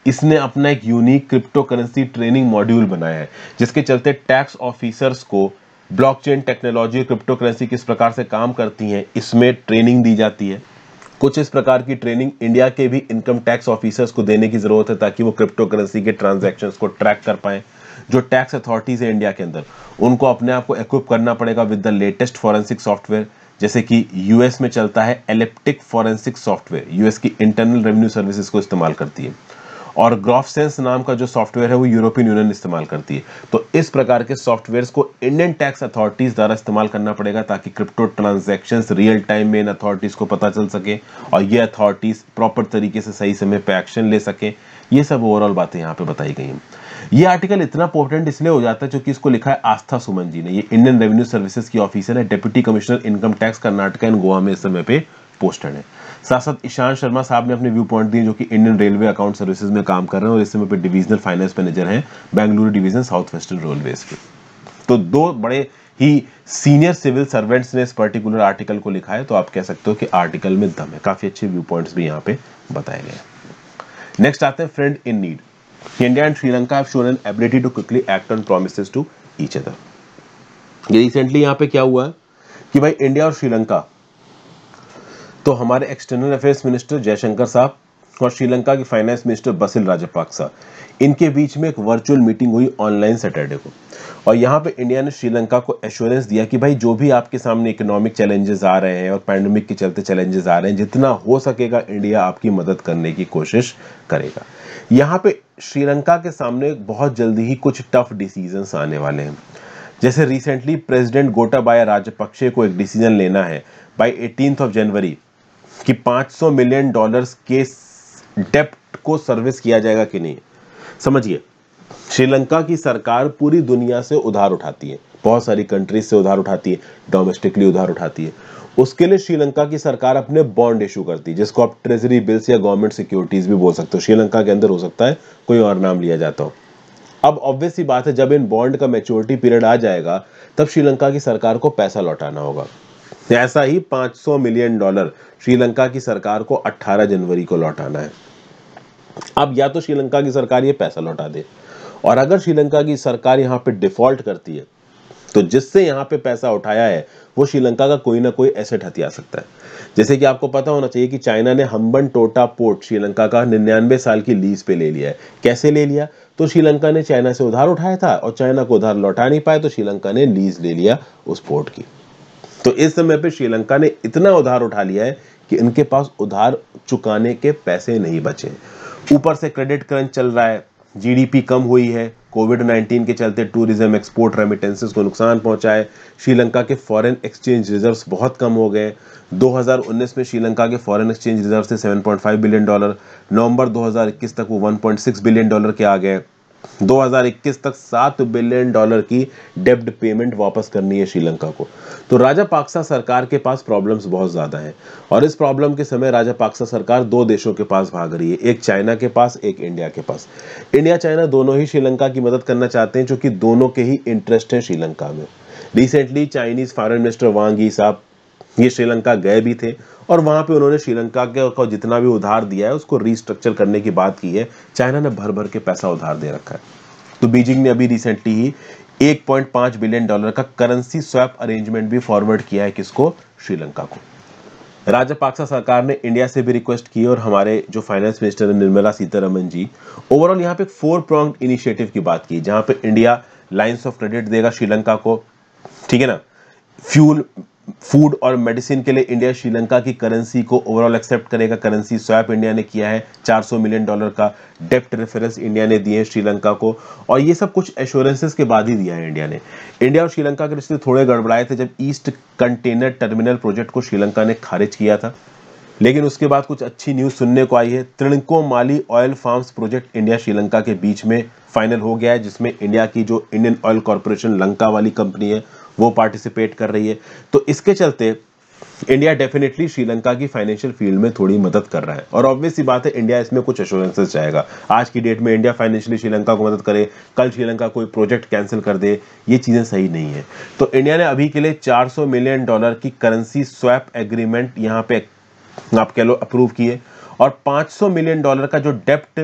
इसने अपना एक unique crypto currency training module बनाया है जिसके चलते टैक्स ऑफिसर्स को ब्लॉकचेन टेक्नोलॉजी क्रिप्टो करेंसी किस प्रकार से काम करती है इसमें ट्रेनिंग दी जाती है कुछ इस प्रकार की ट्रेनिंग इंडिया के भी इनकम टैक्स ऑफिसर्स को देने की ज़रूरत है ताकि वो क्रिप्टो करेंसी के ट्रांजेक्शन को ट्रैक कर पाएँ जो टैक्स अथॉरिटीज़ है इंडिया के अंदर उनको अपने आप को इक्विप करना पड़ेगा with the latest forensic software जैसे कि यूएस में चलता है एलेप्टिक फॉरेंसिक सॉफ्टवेयर यूएस की इंटरनल रेवेन्यू सर्विसेज को इस्तेमाल करती है और ग्रॉफ सेंस नाम का जो सॉफ्टवेयर है वो यूरोपियन यूनियन इस्तेमाल करती है तो इस प्रकार के सॉफ्टवेयर को इंडियन टैक्स अथॉरिटीज द्वारा इस्तेमाल करना पड़ेगा ताकि क्रिप्टो ट्रांजेक्शन रियल टाइम में इन अथॉरिटीज को पता चल सके और ये अथॉरिटीज प्रॉपर तरीके से सही समय पर एक्शन ले सके ये सब ओवरऑल बातें यहाँ पे बताई गई हैं ये आर्टिकल इतना इंपॉर्टेंट इसलिए हो जाता है क्योंकि इसको लिखा है आस्था सुमन जी ने ये इंडियन रेवेन्यू सर्विसेज की ऑफिसर है deputy commissioner income tax Karnataka and Goa में इस समय पे पोस्टेड है साथ साथ ईशान शर्मा साहब ने अपने व्यू पॉइंट दिए जो कि इंडियन रेलवे अकाउंट सर्विसेज में काम कर रहे हैं और इस समय पर डिवीजनल फाइनेंस मैनेजर हैं Bengaluru division south western railways के तो दो बड़े ही सीनियर सिविल सर्वेंट्स ने इस पर्टिकुलर आर्टिकल को लिखा है तो आप कह सकते हो कि आर्टिकल में दम है काफी अच्छे व्यू पॉइंट भी यहाँ पे बताए गए नेक्स्ट आते हैं friend in need India and Sri Lanka have shown an ability to quickly act on promise to each other recently यहाँ पे क्या हुआ है कि भाई इंडिया और श्रीलंका तो हमारे एक्सटर्नल अफेयर्स मिनिस्टर जयशंकर साहब और श्रीलंका के फाइनेंस मिनिस्टर बसिल साहब इनके बीच में एक वर्चुअल मीटिंग हुई ऑनलाइन सैटरडे को और यहाँ पे इंडिया ने श्रीलंका को एश्योरेंस दिया कि भाई जो भी आपके सामने इकोनॉमिक चैलेंजेस आ रहे हैं और पैंडमिक के चलते चैलेंजेस आ रहे हैं जितना हो सकेगा इंडिया आपकी मदद करने की कोशिश करेगा यहाँ पे श्रीलंका के सामने बहुत जल्दी ही कुछ टफ डिसीजंस आने वाले हैं जैसे रिसेंटली प्रेसिडेंट गोटाबाया राजपक्षे को एक डिसीजन लेना है बाई एटीन ऑफ जनवरी कि 500 मिलियन डॉलर्स के डेप्ट को सर्विस किया जाएगा कि नहीं समझिए श्रीलंका की सरकार पूरी दुनिया से उधार उठाती है बहुत सारी कंट्रीज से उधार उठाती है डोमेस्टिकली उधार उठाती है उसके लिए श्रीलंका की सरकार अपने बॉन्ड इशू करती है जिसको आप ट्रेजरी बिल्स या गवर्नमेंट सिक्योरिटीज भी बोल सकते हो श्रीलंका के अंदर हो सकता है कोई और नाम लिया जाता हो अब ऑब्वियस ही बात है जब इन बॉन्ड का मेच्योरिटी पीरियड आ जाएगा तब श्रीलंका की सरकार को पैसा लौटाना होगा ऐसा ही 500 मिलियन डॉलर श्रीलंका की सरकार को 18 जनवरी को लौटाना है अब या तो श्रीलंका की सरकार ये पैसा लौटा दे और अगर श्रीलंका की सरकार यहाँ पे डिफॉल्ट करती है तो जिससे यहाँ पे पैसा उठाया है वो श्रीलंका का कोई ना कोई एसेट हथिया सकता है जैसे कि आपको पता होना चाहिए कि चाइना ने हम्बन टोटा पोर्ट श्रीलंका का निन्यानवे साल की लीज पे ले लिया है कैसे ले लिया तो श्रीलंका ने चाइना से उधार उठाया था और चाइना को उधार लौटा नहीं पाया तो श्रीलंका ने लीज ले लिया उस पोर्ट की तो इस समय पे श्रीलंका ने इतना उधार उठा लिया है कि इनके पास उधार चुकाने के पैसे नहीं बचे ऊपर से क्रेडिट क्रंच चल रहा है जीडीपी कम हुई है कोविड 19 के चलते टूरिज्म एक्सपोर्ट रेमिटेंसेस को नुकसान पहुंचा है श्रीलंका के फॉरेन एक्सचेंज रिजर्व्स बहुत कम हो गए 2019 में श्रीलंका के फॉरेन एक्सचेंज रिजर्व से 7.5 बिलियन डॉलर नवंबर 2021 तक वो 1.6 बिलियन डॉलर के आ गए 2021 तक सात बिलियन डॉलर की डेब्ट पेमेंट वापस करनी है श्रीलंका को तो राजा पाक्सा सरकार के पास प्रॉब्लम्स बहुत ज़्यादा है और इस प्रॉब्लम के समय राजा पाक्सा सरकार दो देशों के पास भाग रही है एक चाइना के पास एक इंडिया के पास इंडिया चाइना दोनों ही श्रीलंका की मदद करना चाहते हैं कि दोनों के ही इंटरेस्ट हैं श्रीलंका में रिसेंटली चाइनीज़ फॉरन मिनिस्टर वांगी साहब ये श्रीलंका गए भी थे और वहां पे उन्होंने श्रीलंका का जितना भी उधार दिया है उसको रीस्ट्रक्चर करने की बात की है चाइना ने भर भर के पैसा उधार दे रखा है तो बीजिंग ने अभी रिसेंटली ही 1.5 बिलियन डॉलर का करेंसी स्वैप अरेंजमेंट भी फॉरवर्ड किया है किसको श्रीलंका को राजपाक्सा सरकार ने इंडिया से भी रिक्वेस्ट की और हमारे जो फाइनेंस मिनिस्टर है निर्मला सीतारमन जी ओवरऑल यहाँ पे फोर प्रॉन्ग इनिशिएटिव की बात की जहां पे इंडिया लाइंस ऑफ क्रेडिट देगा श्रीलंका को ठीक है ना फ्यूल फूड और मेडिसिन के लिए इंडिया श्रीलंका की करेंसी को ओवरऑल एक्सेप्ट करेगा करेंसी स्वैप इंडिया ने किया है 400 मिलियन डॉलर का डेप्ट रेफरेंस इंडिया ने दिए श्रीलंका को और ये सब कुछ एश्योरेंसेस के बाद ही दिया है इंडिया ने इंडिया और श्रीलंका के रिश्ते थोड़े गड़बड़ाए थे जब ईस्ट कंटेनर टर्मिनल प्रोजेक्ट को श्रीलंका ने खारिज किया था लेकिन उसके बाद कुछ अच्छी न्यूज़ सुनने को आई है Trincomalee oil farms project India Sri Lanka के बीच में फाइनल हो गया है जिसमें इंडिया की जो इंडियन ऑयल कॉरपोरेशन लंका वाली कंपनी है वो पार्टिसिपेट कर रही है तो इसके चलते इंडिया डेफिनेटली श्रीलंका की फाइनेंशियल फील्ड में थोड़ी मदद कर रहा है और ऑब्वियस सी बात है इंडिया इसमें कुछ एश्योरेंसेस चाहेगा आज की डेट में इंडिया फाइनेंशियली श्रीलंका को मदद करे कल श्रीलंका कोई प्रोजेक्ट कैंसिल कर दे ये चीज़ें सही नहीं है तो इंडिया ने अभी के लिए 400 मिलियन डॉलर की करेंसी स्वैप एग्रीमेंट यहाँ पे आप कह लो अप्रूव किए और 500 मिलियन डॉलर का जो डेप्ट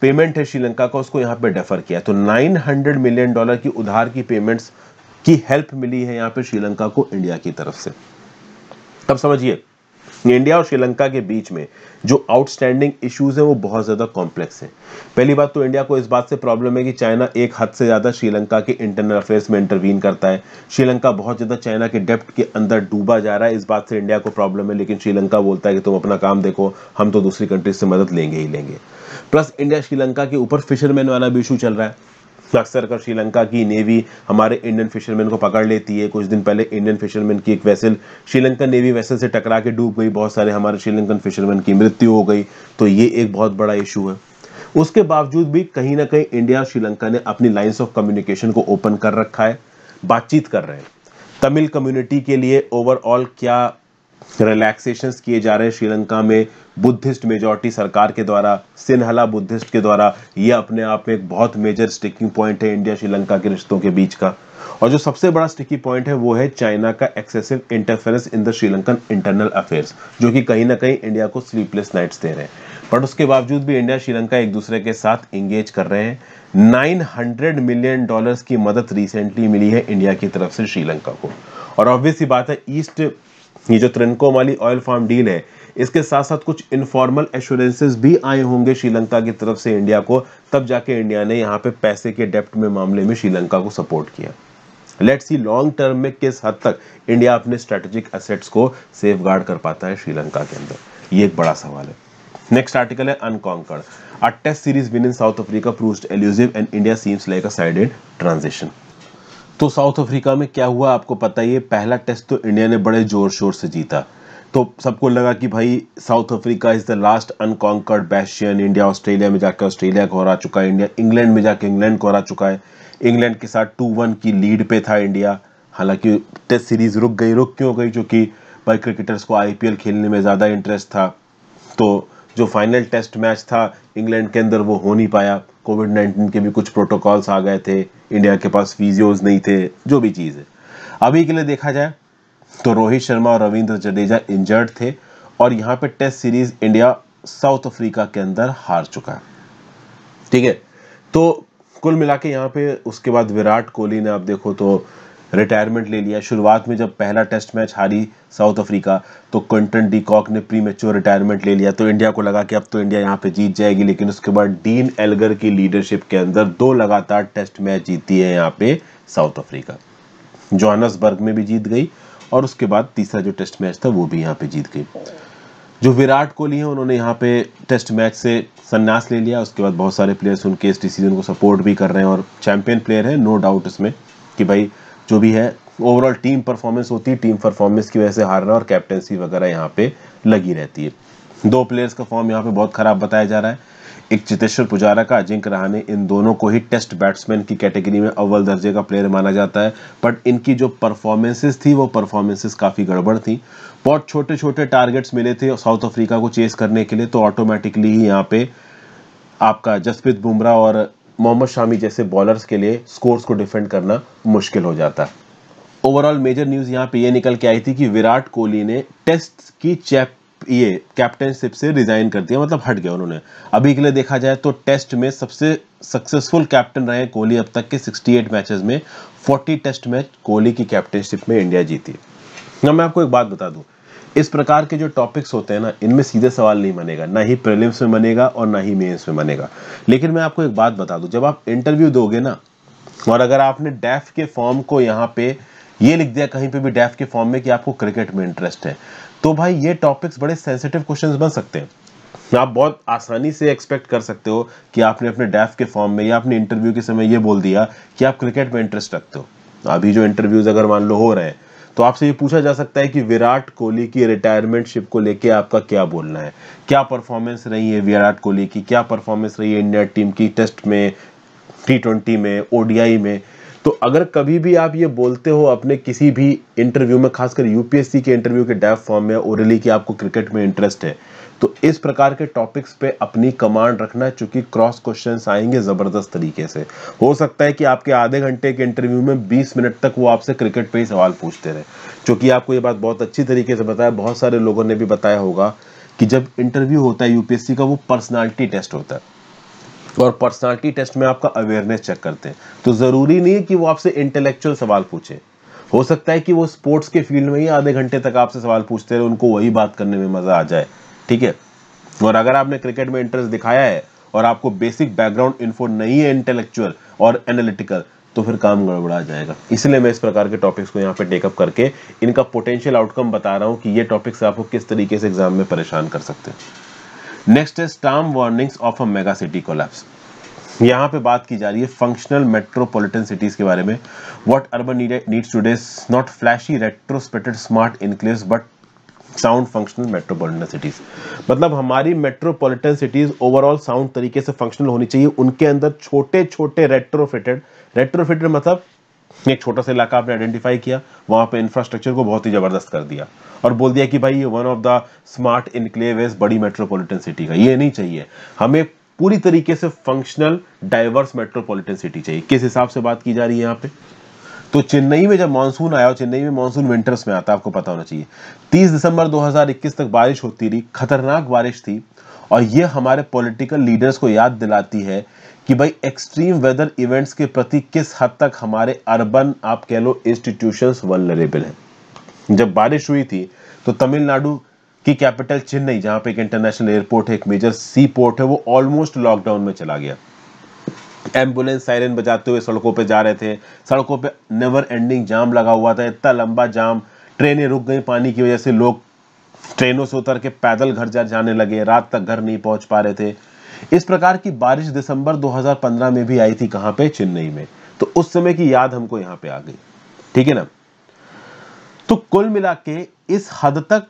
पेमेंट है श्रीलंका का उसको यहाँ पे डेफर किया तो नाइन मिलियन डॉलर की उधार की पेमेंट्स की हेल्प मिली है यहां पे श्रीलंका को इंडिया की तरफ से तब समझिए इंडिया और श्रीलंका के बीच में जो आउटस्टैंडिंग इश्यूज हैं वो बहुत ज़्यादा कॉम्प्लेक्स हैं पहली बात तो इंडिया को इस बात से प्रॉब्लम है कि चाइना एक हद से ज़्यादा श्रीलंका के इंटरनल अफेयर्स में इंटरवीन करता है श्रीलंका बहुत ज़्यादा चाइना के डेप्ट के अंदर डूबा जा रहा है इस बात से इंडिया को प्रॉब्लम है लेकिन श्रीलंका बोलता है कि तुम अपना काम देखो हम तो दूसरी कंट्रीज से मदद लेंगे ही लेंगे प्लस इंडिया श्रीलंका के ऊपर फिशरमैन वाला भी इशू चल रहा है अक्सर कर श्रीलंका की नेवी हमारे इंडियन फिशरमैन को पकड़ लेती है कुछ दिन पहले इंडियन फिशरमैन की एक वैसल श्रीलंकन नेवी वैसल से टकरा के डूब गई बहुत सारे हमारे श्रीलंकन फिशरमैन की मृत्यु हो गई तो ये एक बहुत बड़ा इशू है उसके बावजूद भी कहीं ना कहीं इंडिया और श्रीलंका ने अपनी लाइन्स ऑफ कम्युनिकेशन को ओपन कर रखा है बातचीत कर रहे हैं तमिल कम्युनिटी के लिए ओवरऑल क्या रिलैक्सेशंस किए जा रहे हैं श्रीलंका में बुद्धिस्ट मेजोरिटी सरकार के द्वारा सिन्हला बुद्धिस्ट के द्वारा यह अपने आप में एक बहुत मेजर स्टिकिंग पॉइंट है इंडिया श्रीलंका के रिश्तों के बीच का और जो सबसे बड़ा स्टिकी पॉइंट है वो है चाइना का excessive interference in the Sri Lankan internal affairs जो कि कहीं ना कहीं इंडिया को स्लीपलेस नाइट्स दे रहे हैं बट उसके बावजूद भी इंडिया श्रीलंका एक दूसरे के साथ इंगेज कर रहे हैं 900 मिलियन डॉलर्स की मदद रिसेंटली मिली है इंडिया की तरफ से श्रीलंका को और ऑब्वियस ही बात है ईस्ट ये जो त्रिनको वाली ऑयल फार्म डील है इसके साथ साथ कुछ इनफॉर्मल एश्योरेंसेस भी आए होंगे श्रीलंका की तरफ से इंडिया को तब जाके इंडिया ने यहाँ पे पैसे के डेप्ट में मामले में श्रीलंका को सपोर्ट किया लेट्स सी लॉन्ग टर्म में किस हद तक इंडिया अपने स्ट्रेटेजिक असेट्स को सेफ कर पाता है श्रीलंका के अंदर ये एक बड़ा सवाल है नेक्स्ट आर्टिकल है unconquered a test series win in South Africa proved elusive and India seems like a sided transition तो साउथ अफ्रीका में क्या हुआ आपको पता ही है पहला टेस्ट तो इंडिया ने बड़े जोर शोर से जीता तो सबको लगा कि भाई South Africa is the last unconquered bastion India Australia में जाकर ऑस्ट्रेलिया को हरा चुका है इंडिया इंग्लैंड में जाकर इंग्लैंड को हरा चुका है इंग्लैंड के साथ टू वन की लीड पे था इंडिया हालांकि टेस्ट सीरीज़ रुक गई रुक क्यों गई क्योंकि भाई क्रिकेटर्स को आई खेलने में ज़्यादा इंटरेस्ट था तो जो फाइनल टेस्ट मैच था इंग्लैंड के अंदर वो हो नहीं पाया कोविड नाइन्टीन के भी कुछ प्रोटोकॉल्स आ गए थे इंडिया के पास फिजियोज नहीं थे जो भी चीज़ है अभी के लिए देखा जाए तो रोहित शर्मा और रविंद्र जडेजा इंजर्ड थे और यहाँ पे test series India South Africa के अंदर हार चुका है ठीक है तो कुल मिला के यहाँ पे उसके बाद विराट कोहली ने आप देखो तो रिटायरमेंट ले लिया शुरुआत में जब पहला टेस्ट मैच हारी साउथ अफ्रीका तो क्विंटन डी कॉक ने प्री मेच्योर रिटायरमेंट ले लिया तो इंडिया को लगा कि अब तो इंडिया यहाँ पे जीत जाएगी लेकिन उसके बाद डीन एलगर की लीडरशिप के अंदर दो लगातार टेस्ट मैच जीती है यहाँ पे साउथ अफ्रीका जोहनसबर्ग में भी जीत गई और उसके बाद तीसरा जो टेस्ट मैच था वो भी यहाँ पे जीत गई जो विराट कोहली है उन्होंने यहाँ पे टेस्ट मैच से संन्यास ले लिया उसके बाद बहुत सारे प्लेयर्स उनके इस डिसीजन को सपोर्ट भी कर रहे हैं और चैंपियन प्लेयर है नो डाउट इसमें कि भाई जो भी है ओवरऑल टीम परफॉर्मेंस होती है टीम परफॉर्मेंस की वजह से हारना और कैप्टनसी वगैरह यहाँ पे लगी रहती है दो प्लेयर्स का फॉर्म यहाँ पे बहुत खराब बताया जा रहा है एक चितेश्वर पुजारा का अजिंक रहा इन दोनों को ही टेस्ट बैट्समैन की कैटेगरी में अव्वल दर्जे का प्लेयर माना जाता है बट इनकी जो परफॉर्मेंसेस थी वो परफॉर्मेंसेस काफ़ी गड़बड़ थी बहुत छोटे छोटे टारगेट्स मिले थे साउथ अफ्रीका को चेस करने के लिए तो ऑटोमेटिकली ही यहाँ पे आपका जसप्रीत बुमराह और मोहम्मद शामी जैसे बॉलर्स के लिए स्कोर्स को डिफेंड करना मुश्किल हो जाता है ओवरऑल मेजर न्यूज़ यहाँ पे ये निकल के आई थी कि विराट कोहली ने टेस्ट की चैप ये कैप्टनशिप से रिजाइन कर दिया मतलब हट गया उन्होंने अभी के लिए देखा जाए तो टेस्ट में सबसे सक्सेसफुल कैप्टन रहे कोहली अब तक के 68 मैचेस में 40 टेस्ट मैच कोहली की कैप्टनशिप में इंडिया जीती अब मैं आपको एक बात बता दू इस प्रकार के जो टॉपिक्स होते हैं ना इनमें सीधे सवाल नहीं बनेगा ना ही प्रीलिम्स में बनेगा और ना ही मेंस में बनेगा लेकिन मैं आपको एक बात बता दूं जब आप इंटरव्यू दोगे ना और अगर आपने डेफ के फॉर्म को यहाँ पे ये लिख दिया कहीं पे भी डेफ के फॉर्म में कि आपको क्रिकेट में इंटरेस्ट है तो भाई ये टॉपिक्स बड़े सेंसिटिव क्वेश्चंस बन सकते हैं आप बहुत आसानी से एक्सपेक्ट कर सकते हो कि आपने अपने डेफ के फॉर्म में या अपने इंटरव्यू के समय ये बोल दिया कि आप क्रिकेट में इंटरेस्ट रखते हो अभी जो इंटरव्यूज अगर मान लो हो रहे हैं तो आपसे ये पूछा जा सकता है कि विराट कोहली की रिटायरमेंट शिप को लेके आपका क्या बोलना है क्या परफॉर्मेंस रही है विराट कोहली की क्या परफॉर्मेंस रही है इंडिया टीम की टेस्ट में टी ट्वेंटी में ओडीआई में तो अगर कभी भी आप ये बोलते हो अपने किसी भी इंटरव्यू में खासकर यूपीएससी के इंटरव्यू के डेफ फॉर्म में ओरली कि आपको क्रिकेट में इंटरेस्ट है तो इस प्रकार के टॉपिक्स पे अपनी कमांड रखना चूंकि क्रॉस क्वेश्चन आएंगे ज़बरदस्त तरीके से हो सकता है कि आपके आधे घंटे के इंटरव्यू में 20 मिनट तक वो आपसे क्रिकेट पे ही सवाल पूछते रहे चूंकि आपको ये बात बहुत अच्छी तरीके से बताया बहुत सारे लोगों ने भी बताया होगा कि जब इंटरव्यू होता है यूपीएससी का वो पर्सनालिटी टेस्ट होता है और पर्सनालिटी टेस्ट में आपका अवेयरनेस चेक करते हैं तो ज़रूरी नहीं है कि वो आपसे इंटेलेक्चुअल सवाल पूछे हो सकता है कि वो स्पोर्ट्स के फील्ड में ही आधे घंटे तक आपसे सवाल पूछते रहे उनको वही बात करने में मज़ा आ जाए ठीक है और अगर आपने क्रिकेट में इंटरेस्ट दिखाया है और आपको बेसिक बैकग्राउंड इन्फो नहीं है इंटेलेक्चुअल और एनालिटिकल तो फिर काम गड़बड़ा जाएगा इसलिए मैं इस प्रकार के टॉपिक्स को यहाँ पे टेकअप करके इनका पोटेंशियल आउटकम बता रहा हूँ कि ये टॉपिक्स आपको किस तरीके से एग्जाम में परेशान कर सकते हैं नेक्स्ट है stark warnings of a mega city collapse यहाँ पे बात की जा रही है फंक्शनल मेट्रोपॉलिटन सिटीज के बारे में what urban needs today's not flashy retrospected smart enclave but sound functional metropolitan cities मतलब हमारी मेट्रोपॉलिटन सिटीज़ ओवरऑल साउंड तरीके से फंक्शनल होनी चाहिए उनके अंदर छोटे छोटे रेट्रोफिटेड रेट्रोफिटेड मतलब एक छोटा सा इलाका आपने आइडेंटिफाई किया वहां पे इंफ्रास्ट्रक्चर को बहुत ही ज़बरदस्त कर दिया और बोल दिया कि भाई ये one of the smart enclave इस बड़ी मेट्रोपॉलिटन सिटी का ये नहीं चाहिए हमें पूरी तरीके से फंक्शनल डाइवर्स मेट्रोपॉलिटन सिटी चाहिए किस हिसाब से बात की जा रही है यहाँ पे तो चेन्नई में जब मानसून आया और चेन्नई में मानसून विंटर्स में आता आपको पता होना चाहिए 30 दिसंबर 2021 तक बारिश होती रही खतरनाक बारिश थी और ये हमारे पॉलिटिकल लीडर्स को याद दिलाती है कि भाई एक्सट्रीम वेदर इवेंट्स के प्रति किस हद तक हमारे अर्बन आप कह लो इंस्टीट्यूशन वनरेबल हैं जब बारिश हुई थी तो तमिलनाडु की कैपिटल चेन्नई जहां पे एक इंटरनेशनल एयरपोर्ट है एक मेजर सी पोर्ट है वो ऑलमोस्ट लॉकडाउन में चला गया एम्बुलेंस सायरन बजाते हुए सड़कों पर जा रहे थे सड़कों पर नेवर एंडिंग जाम लगा हुआ था इतना लंबा जाम ट्रेनें रुक गई पानी की वजह से लोग ट्रेनों से उतर के पैदल घर जा जाने लगे रात तक घर नहीं पहुंच पा रहे थे इस प्रकार की बारिश दिसंबर 2015 में भी आई थी कहाँ पे चेन्नई में तो उस समय की याद हमको यहाँ पे आ गई ठीक है ना तो कुल मिला के इस हद तक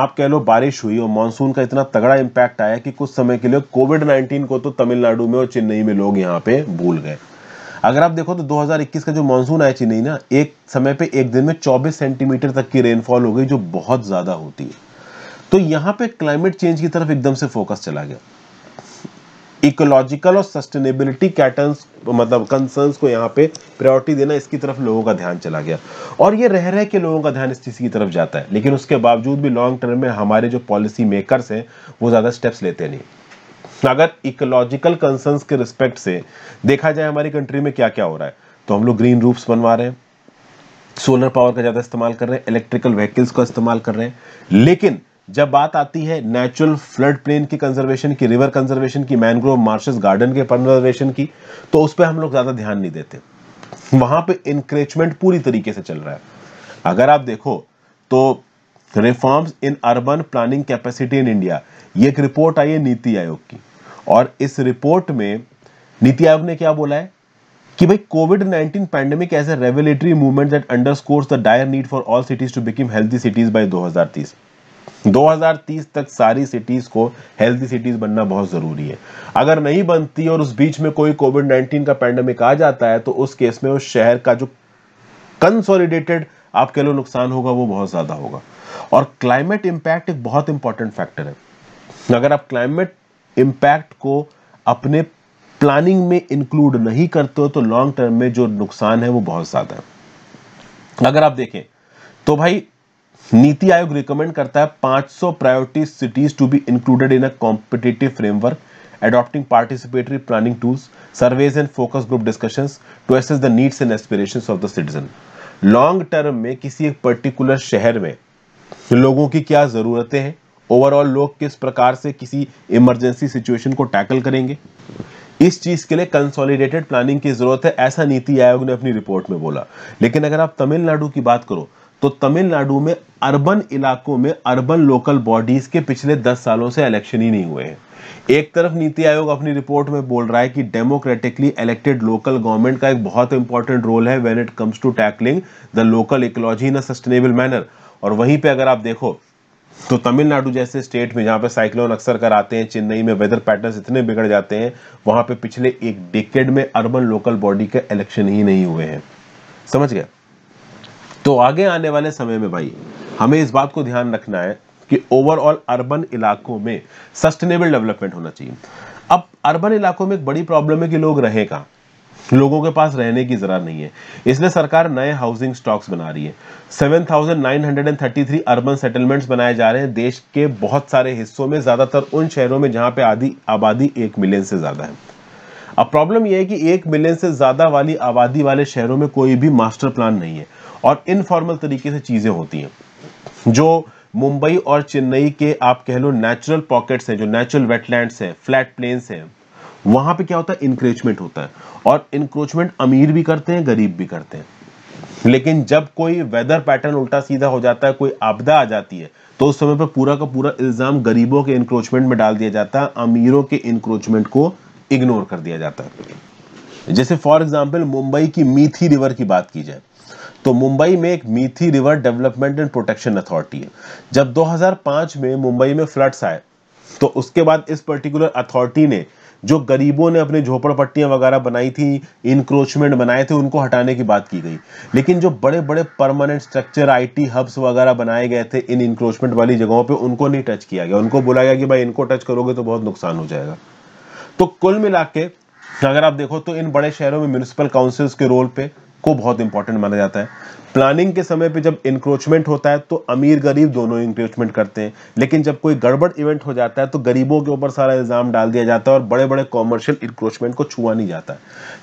आप कह लो बारिश हुई और मानसून का इतना तगड़ा इम्पैक्ट आया कि कुछ समय के लिए कोविड 19 को तो तमिलनाडु में और चेन्नई में लोग यहाँ पे भूल गए अगर आप देखो तो 2021 का जो मानसून आया चेन्नई ना एक समय पे एक दिन में 24 सेंटीमीटर तक की रेनफॉल हो गई जो बहुत ज़्यादा होती है तो यहाँ पे क्लाइमेट चेंज की तरफ एकदम से फोकस चला गया इकोलॉजिकल और सस्टेनेबिलिटी कैटर्न्स मतलब कंसर्न्स को यहाँ पे प्रायोरिटी देना इसकी तरफ लोगों का ध्यान चला गया और ये रह रहे के लोगों का ध्यान इस चीज़ की तरफ जाता है लेकिन उसके बावजूद भी लॉन्ग टर्म में हमारे जो पॉलिसी मेकर्स हैं वो ज़्यादा स्टेप्स लेते नहीं अगर इकोलॉजिकल कंसर्न्स के रिस्पेक्ट से देखा जाए हमारी कंट्री में क्या क्या हो रहा है तो हम लोग ग्रीन रूफ्स बनवा रहे हैं सोलर पावर का ज़्यादा इस्तेमाल कर रहे हैं इलेक्ट्रिकल व्हीकल्स का इस्तेमाल कर रहे हैं लेकिन जब बात आती है नेचुरल फ्लड प्लेन की कंजर्वेशन की रिवर कंजर्वेशन की मैनग्रोव मार्शेस गार्डन के कंजर्वेशन की तो उस पर हम लोग ज़्यादा ध्यान नहीं देते वहां पे इंक्रेचमेंट पूरी तरीके से चल रहा है अगर आप देखो तो reforms in urban planning capacity in India ये एक रिपोर्ट आई है नीति आयोग की और इस रिपोर्ट में नीति आयोग ने क्या बोला है कि भाई covid nineteen pandemic as a revelatory movement that under the dire need for all cities to become healthy cities by दो 2030 तक सारी सिटीज को हेल्थी सिटीज बनना बहुत जरूरी है अगर नहीं बनती और उस बीच में कोई कोविड 19 का पैंडमिक आ जाता है तो उस केस में उस शहर का जो कंसोलिडेटेड आप कह लो नुकसान होगा वो बहुत ज्यादा होगा और क्लाइमेट इम्पैक्ट एक बहुत इंपॉर्टेंट फैक्टर है अगर आप क्लाइमेट इम्पैक्ट को अपने प्लानिंग में इंक्लूड नहीं करते हो तो लॉन्ग टर्म में जो नुकसान है वो बहुत ज्यादा है अगर आप देखें तो भाई नीति आयोग रिकमेंड करता है 500 सौ priority cities to be included in a competitive framework adopting participatory planning tools surveys and focus group discussion to assess the needs and aspiration of the citizen long term में किसी एक पर्टिकुलर शहर में लोगों की क्या ज़रूरतें हैं ओवरऑल लोग किस प्रकार से किसी इमरजेंसी सिचुएशन को टैकल करेंगे इस चीज़ के लिए कंसोलिडेटेड प्लानिंग की ज़रूरत है ऐसा नीति आयोग ने अपनी रिपोर्ट में बोला लेकिन अगर आप तमिलनाडु की बात करो तो तमिलनाडु में अर्बन इलाकों में अर्बन लोकल बॉडीज के पिछले दस सालों से इलेक्शन ही नहीं हुए हैं एक तरफ नीति आयोग अपनी रिपोर्ट में बोल रहा है कि डेमोक्रेटिकली इलेक्टेड लोकल गवर्नमेंट का एक बहुत इंपॉर्टेंट रोल है when it comes to tackling the local ecology in a sustainable manner और वहीं पे अगर आप देखो तो तमिलनाडु जैसे स्टेट में जहां पे साइक्लोन अक्सर कर आते हैं चेन्नई में वेदर पैटर्न्स इतने बिगड़ जाते हैं वहां पे पिछले एक डिकेड में अर्बन लोकल बॉडी के इलेक्शन ही नहीं हुए हैं समझ गया तो आगे आने वाले समय में भाई हमें इस बात को ध्यान रखना है कि ओवरऑल अर्बन इलाकों में सस्टेनेबल डेवलपमेंट होना चाहिए अब अर्बन इलाकों में एक बड़ी प्रॉब्लम है कि लोग रहे कहाँ लोगों के पास रहने की जरा नहीं है इसलिए सरकार नए हाउसिंग स्टॉक्स बना रही है 7,933 अर्बन सेटलमेंट्स बनाए जा रहे हैं देश के बहुत सारे हिस्सों में ज़्यादातर उन शहरों में जहां पे आधी आबादी एक मिलियन से ज़्यादा है अब प्रॉब्लम यह है कि एक मिलियन से ज़्यादा वाली आबादी वाले शहरों में कोई भी मास्टर प्लान नहीं है और इनफॉर्मल तरीके से चीज़ें होती हैं जो मुंबई और चेन्नई के आप कह लो नेचुरल पॉकेट्स हैं जो नेचुरल वेटलैंड्स हैं फ्लैट प्लेन्स हैं वहां पे क्या होता है इंक्रोचमेंट होता है और इंक्रोचमेंट अमीर भी करते हैं गरीब भी करते हैं लेकिन जब कोई वेदर पैटर्न उल्टा सीधा हो जाता है कोई आपदा आ जाती है तो उस समय पर पूरा का पूरा इल्ज़ाम गरीबों के इंक्रोचमेंट में डाल दिया जाता है अमीरों के इंक्रोचमेंट को इग्नोर कर दिया जाता है जैसे फॉर एग्जाम्पल मुंबई की मीथी रिवर की बात की जाए तो मुंबई में एक Mithi river development and protection authority है जब 2005 में मुंबई में फ्लड्स आए तो उसके बाद इस पर्टिकुलर अथॉरिटी ने जो गरीबों ने अपने झोपड़पट्टियां वगैरह बनाई थी इंक्रोचमेंट बनाए थे उनको हटाने की बात की गई लेकिन जो बड़े बड़े परमानेंट स्ट्रक्चर आईटी हब्स वगैरह बनाए गए थे इन इंक्रोचमेंट वाली जगहों पे उनको नहीं टच किया गया उनको बोला गया कि भाई इनको टच करोगे तो बहुत नुकसान हो जाएगा तो कुल मिला के अगर आप देखो तो इन बड़े शहरों में म्यूनिसिपल काउंसिल्स के रोल पे को बहुत इंपॉर्टेंट माना जाता है प्लानिंग के समय पे जब इंक्रोचमेंट होता है तो अमीर गरीब दोनों इंक्रोचमेंट करते हैं लेकिन जब कोई गड़बड़ इवेंट हो जाता है तो गरीबों के ऊपर सारा इल्ज़ाम डाल दिया जाता है और बड़े बड़े कॉमर्शियल इंक्रोचमेंट को छुआ नहीं जाता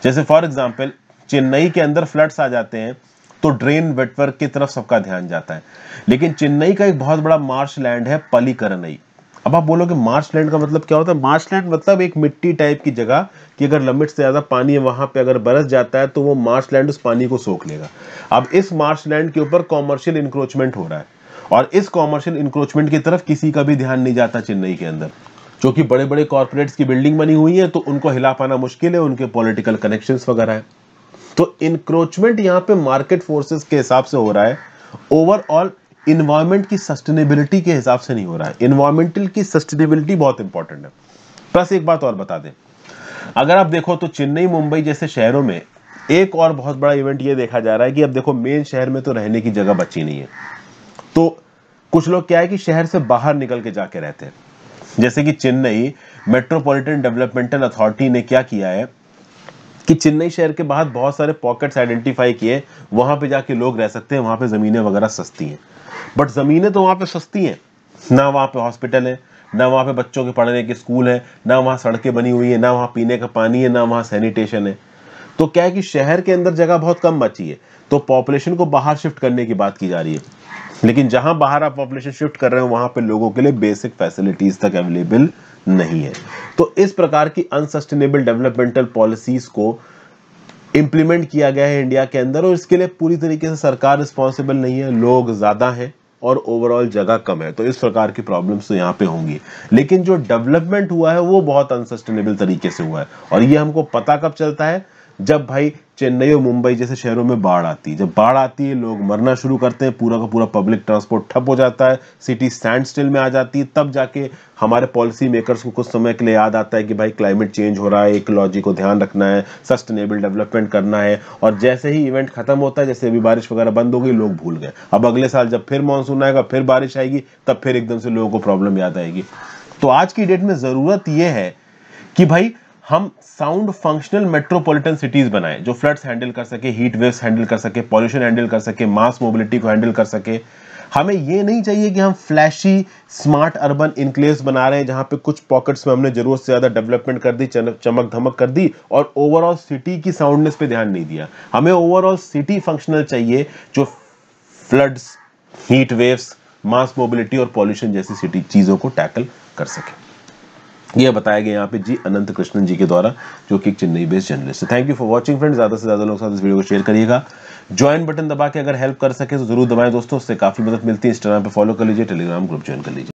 जैसे फॉर एग्जाम्पल चेन्नई के अंदर फ्लड्स आ जाते हैं तो ड्रेन वेटवर्क की तरफ सबका ध्यान जाता है लेकिन चेन्नई का एक बहुत बड़ा मार्श लैंड है पलीकरनई अब आप बोलोगे मार्च लैंड का मतलब क्या होता है मार्च लैंड मतलब एक मिट्टी टाइप की जगह कि अगर लमिट से ज़्यादा पानी वहां पे अगर बरस जाता है तो वो मार्च लैंड उस पानी को सोख लेगा अब इस मार्च लैंड के ऊपर कॉमर्शियल इंक्रोचमेंट हो रहा है और इस कॉमर्शियल इंक्रोचमेंट की तरफ किसी का भी ध्यान नहीं जाता चेन्नई के अंदर क्योंकि बड़े बड़े कॉर्पोरेट्स की बिल्डिंग बनी हुई है तो उनको हिला पाना मुश्किल है उनके पॉलिटिकल कनेक्शन वगैरह है तो इंक्रोचमेंट यहाँ पे मार्केट फोर्सेस के हिसाब से हो रहा है ओवरऑल इन्वायरमेंट की सस्टेनेबिलिटी के हिसाब से नहीं हो रहा है इन्वायरमेंटल की सस्टेनेबिलिटी बहुत इंपॉर्टेंट है प्लस एक बात और बता दें अगर आप देखो तो चेन्नई मुंबई जैसे शहरों में एक और बहुत बड़ा इवेंट ये देखा जा रहा है कि अब देखो मेन शहर में तो रहने की जगह बची नहीं है तो कुछ लोग क्या है कि शहर से बाहर निकल के जाके रहते हैं जैसे कि चेन्नई मेट्रोपॉलिटन डेवलपमेंटल अथॉरिटी ने क्या किया है कि चेन्नई शहर के बाहर बहुत सारे पॉकेट्स आइडेंटिफाई किए वहां पे जाके लोग रह सकते हैं वहां पे ज़मीनें वगैरह सस्ती हैं बट ज़मीनें तो वहां पे सस्ती हैं ना वहां पे हॉस्पिटल है ना वहां पे बच्चों के पढ़ने के स्कूल है ना वहां सड़कें बनी हुई है ना वहां पीने का पानी है ना वहां सैनिटेशन है तो क्या है कि शहर के अंदर जगह बहुत कम बची है तो पॉपुलेशन को बाहर शिफ्ट करने की बात की जा रही है लेकिन जहां बाहर आप पॉपुलेशन शिफ्ट कर रहे हो वहां पर लोगों के लिए बेसिक फैसिलिटीज तक अवेलेबल नहीं है तो इस प्रकार की अनसस्टेनेबल डेवलपमेंटल पॉलिसीज को इम्प्लीमेंट किया गया है इंडिया के अंदर और इसके लिए पूरी तरीके से सरकार रिस्पॉन्सिबल नहीं है लोग ज़्यादा हैं और ओवरऑल जगह कम है तो इस प्रकार की प्रॉब्लम्स तो यहाँ पे होंगी लेकिन जो डेवलपमेंट हुआ है वो बहुत अनसस्टेनेबल तरीके से हुआ है और ये हमको पता कब चलता है जब भाई चेन्नई और मुंबई जैसे शहरों में बाढ़ आती है जब बाढ़ आती है लोग मरना शुरू करते हैं पूरा का पूरा पब्लिक ट्रांसपोर्ट ठप हो जाता है सिटी स्टैंड स्टिल में आ जाती है तब जाके हमारे पॉलिसी मेकर्स को कुछ समय के लिए याद आता है कि भाई क्लाइमेट चेंज हो रहा है इकोलॉजी को ध्यान रखना है सस्टेनेबल डेवलपमेंट करना है और जैसे ही इवेंट खत्म होता है जैसे अभी बारिश वगैरह बंद हो गई लोग भूल गए अब अगले साल जब फिर मानसून आएगा फिर बारिश आएगी तब फिर एकदम से लोगों को प्रॉब्लम याद आएगी तो आज की डेट में ज़रूरत यह है कि भाई हम साउंड फंक्शनल मेट्रोपॉलिटन सिटीज बनाए जो फ्लड्स हैंडल कर सके हीट वेव्स हैंडल कर सके पॉल्यूशन हैंडल कर सके मास मोबिलिटी को हैंडल कर सके हमें ये नहीं चाहिए कि हम फ्लैशी स्मार्ट अर्बन इनक्लेव बना रहे हैं जहां पे कुछ पॉकेट्स में हमने जरूरत से ज़्यादा डेवलपमेंट कर दी चमक धमक कर दी और ओवरऑल सिटी की साउंडनेस पे ध्यान नहीं दिया हमें ओवरऑल सिटी फंक्शनल चाहिए जो floods heat waves mass mobility और पॉल्यूशन जैसी सिटी चीज़ों को टैकल कर सके यह बताया गया यहाँ पे जी अनंत कृष्णन जी के द्वारा जो कि एक चेन्नई बेस्ड जर्नलिस्ट है thank you for watching friends ज़्यादा से ज़्यादा लोग साथ इस वीडियो को शेयर करिएगा ज्वाइन बटन दबा के अगर हेल्प कर सके तो जरूर दबाएं दोस्तों उससे काफ़ी मदद मिलती है इंस्टाग्राम पर फॉलो कर लीजिए टेलीग्राम ग्रुप ज्वाइन कर लीजिए